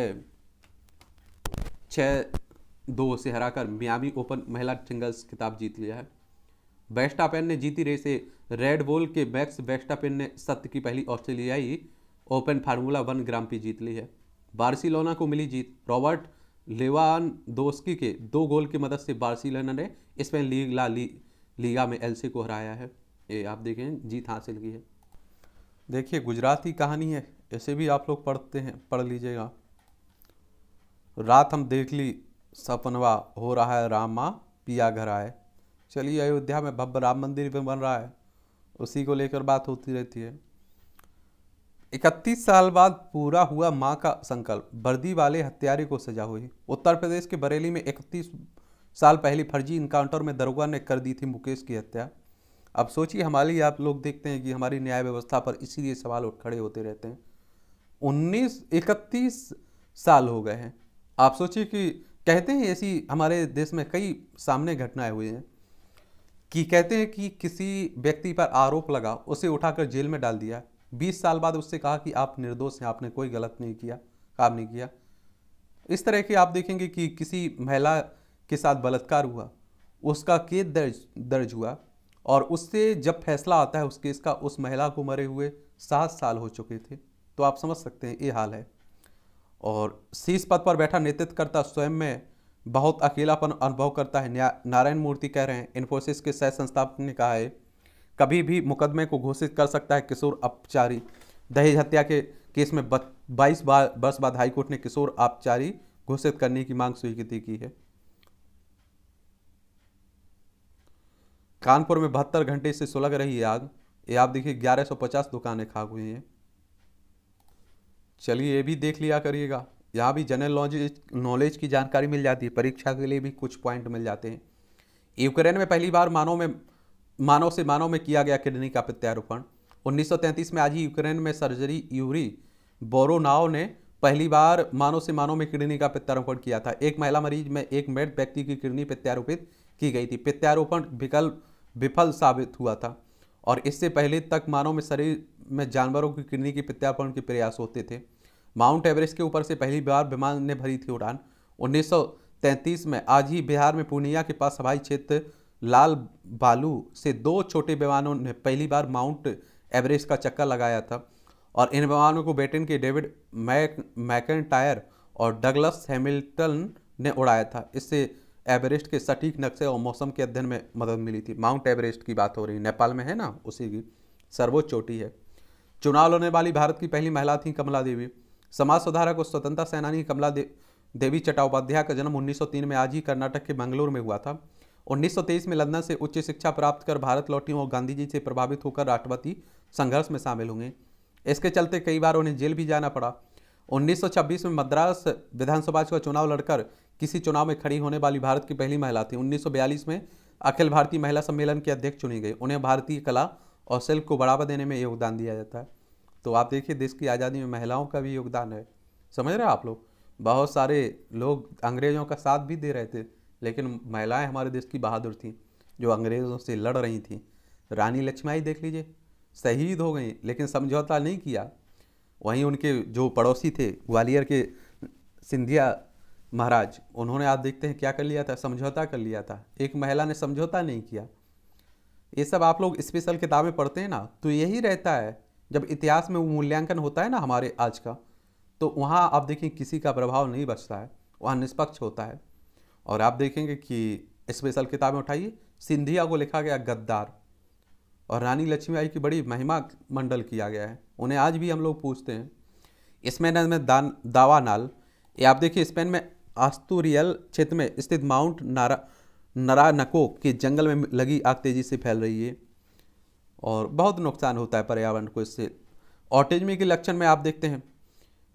दो से हराकर मियामी ओपन महिला सिंगल्स खिताब जीत लिया है बेस्टापेन ने जीती रेस रेड बोल के मैक्स बेस्टापेन ने सत्य की पहली ऑस्ट्रेलियाई ओपन फार्मूला वन ग्राम पी जीत ली है बार्सिलोना को मिली जीत रॉबर्ट लेवान दोस्की के दो गोल की मदद से बार्सिलोना ने स्पेन लीग ला ली, लीगा में एल को हराया है ये आप देखें जीत हासिल की है देखिए गुजराती कहानी है ऐसे भी आप लोग पढ़ते हैं पढ़ लीजिएगा रात हम देख ली सपनवा हो रहा है रामा पिया घर आए चलिए अयोध्या में भव्य राम मंदिर भी बन रहा है उसी को लेकर बात होती रहती है इकतीस साल बाद पूरा हुआ मां का संकल्प बर्दी वाले हत्यारे को सजा हुई उत्तर प्रदेश के बरेली में इकतीस साल पहले फर्जी इनकाउंटर में दरोगा ने कर दी थी मुकेश की हत्या अब सोचिए हमारे आप लोग देखते हैं कि हमारी न्याय व्यवस्था पर इसीलिए सवाल उठ खड़े होते रहते हैं उन्नीस इकतीस साल हो गए हैं आप सोचिए कि कहते हैं ऐसी हमारे देश में कई सामने घटनाएं हुई हैं कि कहते हैं कि किसी व्यक्ति पर आरोप लगा उसे उठाकर जेल में डाल दिया बीस साल बाद उससे कहा कि आप निर्दोष हैं आपने कोई गलत नहीं किया काम नहीं किया इस तरह के आप देखेंगे कि किसी महिला के साथ बलात्कार हुआ उसका केस दर्ज दर्ज हुआ और उससे जब फैसला आता है उस केस का उस महिला को मरे हुए सात साल हो चुके थे तो आप समझ सकते हैं ये हाल है और शीर्ष पद पर बैठा नेतृत्वकर्ता स्वयं में बहुत अकेलापन अनुभव करता है नारायण मूर्ति कह रहे हैं इन्फोसिस के सह संस्थापक ने कहा है कभी भी मुकदमे को घोषित कर सकता है किशोर अपचारी दहेज हत्या के केस में बाईस बार वर्ष बाद हाईकोर्ट ने किशोर अपचारी घोषित करने की मांग स्वीकृति की है कानपुर में बहत्तर घंटे से सुलग रही है आग ये आप देखिए 1150 दुकानें खाक हुई हैं चलिए ये भी देख लिया करिएगा यहाँ भी जनरल नॉलेज नॉलेज की जानकारी मिल जाती है परीक्षा के लिए भी कुछ पॉइंट मिल जाते हैं यूक्रेन में पहली बार मानव में मानव से मानव में किया गया किडनी का प्रत्यारोपण 1933 में आज ही यूक्रेन में सर्जरी यूरी बोरोनाव ने पहली बार मानव से मानव में किडनी का प्रत्यारोपण किया था एक महिला मरीज में एक मृत व्यक्ति की किडनी प्रत्यारोपित की गई थी प्रत्यारोपण विकल्प विफल साबित हुआ था और इससे पहले तक मानव में शरीर में जानवरों की किडनी के प्रत्यार्पण के प्रयास होते थे माउंट एवरेस्ट के ऊपर से पहली बार विमान ने भरी थी उड़ान 1933 में आज ही बिहार में पूर्णिया के पास हवाई क्षेत्र लाल बालू से दो छोटे विमानों ने पहली बार माउंट एवरेस्ट का चक्कर लगाया था और इन विमानों को ब्रिटेन के डेविड मैक मैकन टायर और डगलस हैमिल्टन ने उड़ाया था इससे एवरेस्ट के सटीक नक्शे और मौसम के अध्ययन में मदद मिली थी माउंट एवरेस्ट की बात हो रही है नेपाल में है ना उसी की सर्वोच्च चोटी है चुनाव लड़ने वाली भारत की पहली महिला थी कमला देवी समाज सुधारक और स्वतंत्रता सेनानी कमला दे, देवी चट्टोपाध्याय का जन्म 1903 में आज ही कर्नाटक के मंगलोर में हुआ था 1923 में लंदन से उच्च शिक्षा प्राप्त कर भारत लौटी और गांधी जी से प्रभावित होकर राष्ट्रपति संघर्ष में शामिल हुए इसके चलते कई बार उन्हें जेल भी जाना पड़ा 1926 में मद्रास विधानसभा का चुनाव लड़कर किसी चुनाव में खड़ी होने वाली भारत की पहली महिला थी 1942 में अखिल भारतीय महिला सम्मेलन के अध्यक्ष चुनी गई उन्हें भारतीय कला और शिल्प को बढ़ावा देने में योगदान दिया जाता है तो आप देखिए देश की आज़ादी में महिलाओं का भी योगदान है समझ रहे हैं आप लोग बहुत सारे लोग अंग्रेज़ों का साथ भी दे रहे थे लेकिन महिलाएं हमारे देश की बहादुर थीं जो अंग्रेज़ों से लड़ रही थीं रानी लक्ष्मीबाई देख लीजिए शहीद हो गई लेकिन समझौता नहीं किया वहीं उनके जो पड़ोसी थे ग्वालियर के सिंधिया महाराज उन्होंने आप देखते हैं क्या कर लिया था समझौता कर लिया था एक महिला ने समझौता नहीं किया ये सब आप लोग स्पेशल किताबें पढ़ते हैं ना तो यही रहता है जब इतिहास में मूल्यांकन होता है ना हमारे आज का तो वहाँ आप देखें किसी का प्रभाव नहीं बचता है वहाँ निष्पक्ष होता है और आप देखेंगे कि स्पेशल किताबें उठाइए सिंधिया को लिखा गया गद्दार और रानी लक्ष्मीबाई की बड़ी महिमा मंडल किया गया है उन्हें आज भी हम लोग पूछते हैं स्पेन में दान दावा नाल ये आप देखिए स्पेन में आस्तुरियल क्षेत्र में स्थित माउंट नारा नरानको के जंगल में लगी आग तेज़ी से फैल रही है और बहुत नुकसान होता है पर्यावरण को इससे ऑटिज्मी के लक्षण में आप देखते हैं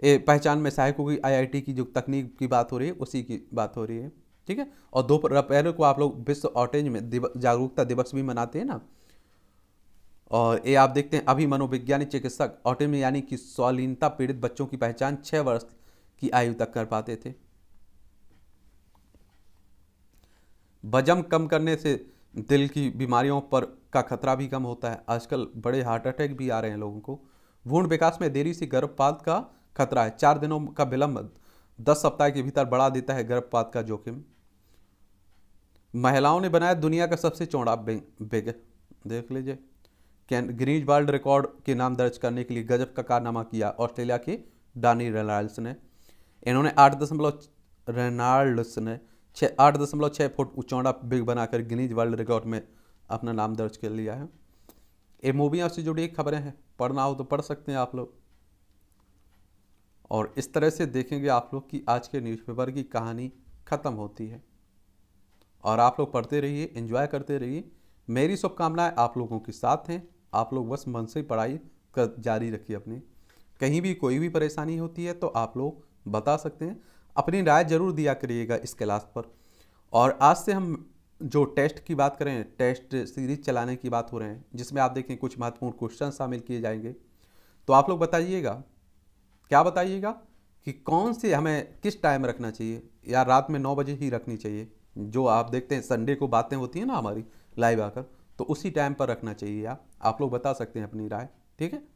ये पहचान में सहायक होगी आईआईटी की जो तकनीक की बात हो रही है उसी की बात हो रही है ठीक है और दो अप्रैल को आप लोग विश्व ऑटेज में दिव, जागरूकता दिवस भी मनाते हैं ना और ये आप देखते हैं अभी मनोविज्ञानी चिकित्सक में यानी कि स्वालीनता पीड़ित बच्चों की पहचान छः वर्ष की आयु तक कर पाते थे वजन कम करने से दिल की बीमारियों पर का खतरा भी कम होता है आजकल बड़े हार्ट अटैक भी आ रहे हैं लोगों को भूण विकास में देरी से गर्भपात का खतरा है चार दिनों का विलंब दस सप्ताह के भीतर बढ़ा देता है गर्भपात का जोखिम महिलाओं ने बनाया दुनिया का सबसे चौड़ा बिग देख लीजिए कैन ग्रीज वर्ल्ड रिकॉर्ड के नाम दर्ज करने के लिए गजब का कारनामा किया ऑस्ट्रेलिया के डानी रेनाल्ड्स ने इन्होंने आठ दशमलव रेनाल्ड्स ने छः आठ दशमलव छः फुट उचौड़ा बिग बनाकर गिनीज वर्ल्ड रिकॉर्ड में अपना नाम दर्ज कर लिया है ये मूवियाँ से जुड़ी खबरें हैं पढ़ना हो तो पढ़ सकते हैं आप लोग और इस तरह से देखेंगे आप लोग कि आज के न्यूज़पेपर की कहानी ख़त्म होती है और आप लोग पढ़ते रहिए एंजॉय करते रहिए मेरी शुभकामनाएं आप लोगों के साथ हैं आप लोग बस मन से पढ़ाई कर जारी रखिए अपनी कहीं भी कोई भी परेशानी होती है तो आप लोग बता सकते हैं अपनी राय ज़रूर दिया करिएगा इस क्लास पर और आज से हम जो टेस्ट की बात करें टेस्ट सीरीज चलाने की बात हो रहे हैं जिसमें आप देखें कुछ महत्वपूर्ण क्वेश्चन शामिल किए जाएंगे तो आप लोग बताइएगा क्या बताइएगा कि कौन से हमें किस टाइम रखना चाहिए या रात में नौ बजे ही रखनी चाहिए जो आप देखते हैं संडे को बातें होती हैं ना हमारी लाइव आकर तो उसी टाइम पर रखना चाहिए आप आप लोग बता सकते हैं अपनी राय ठीक है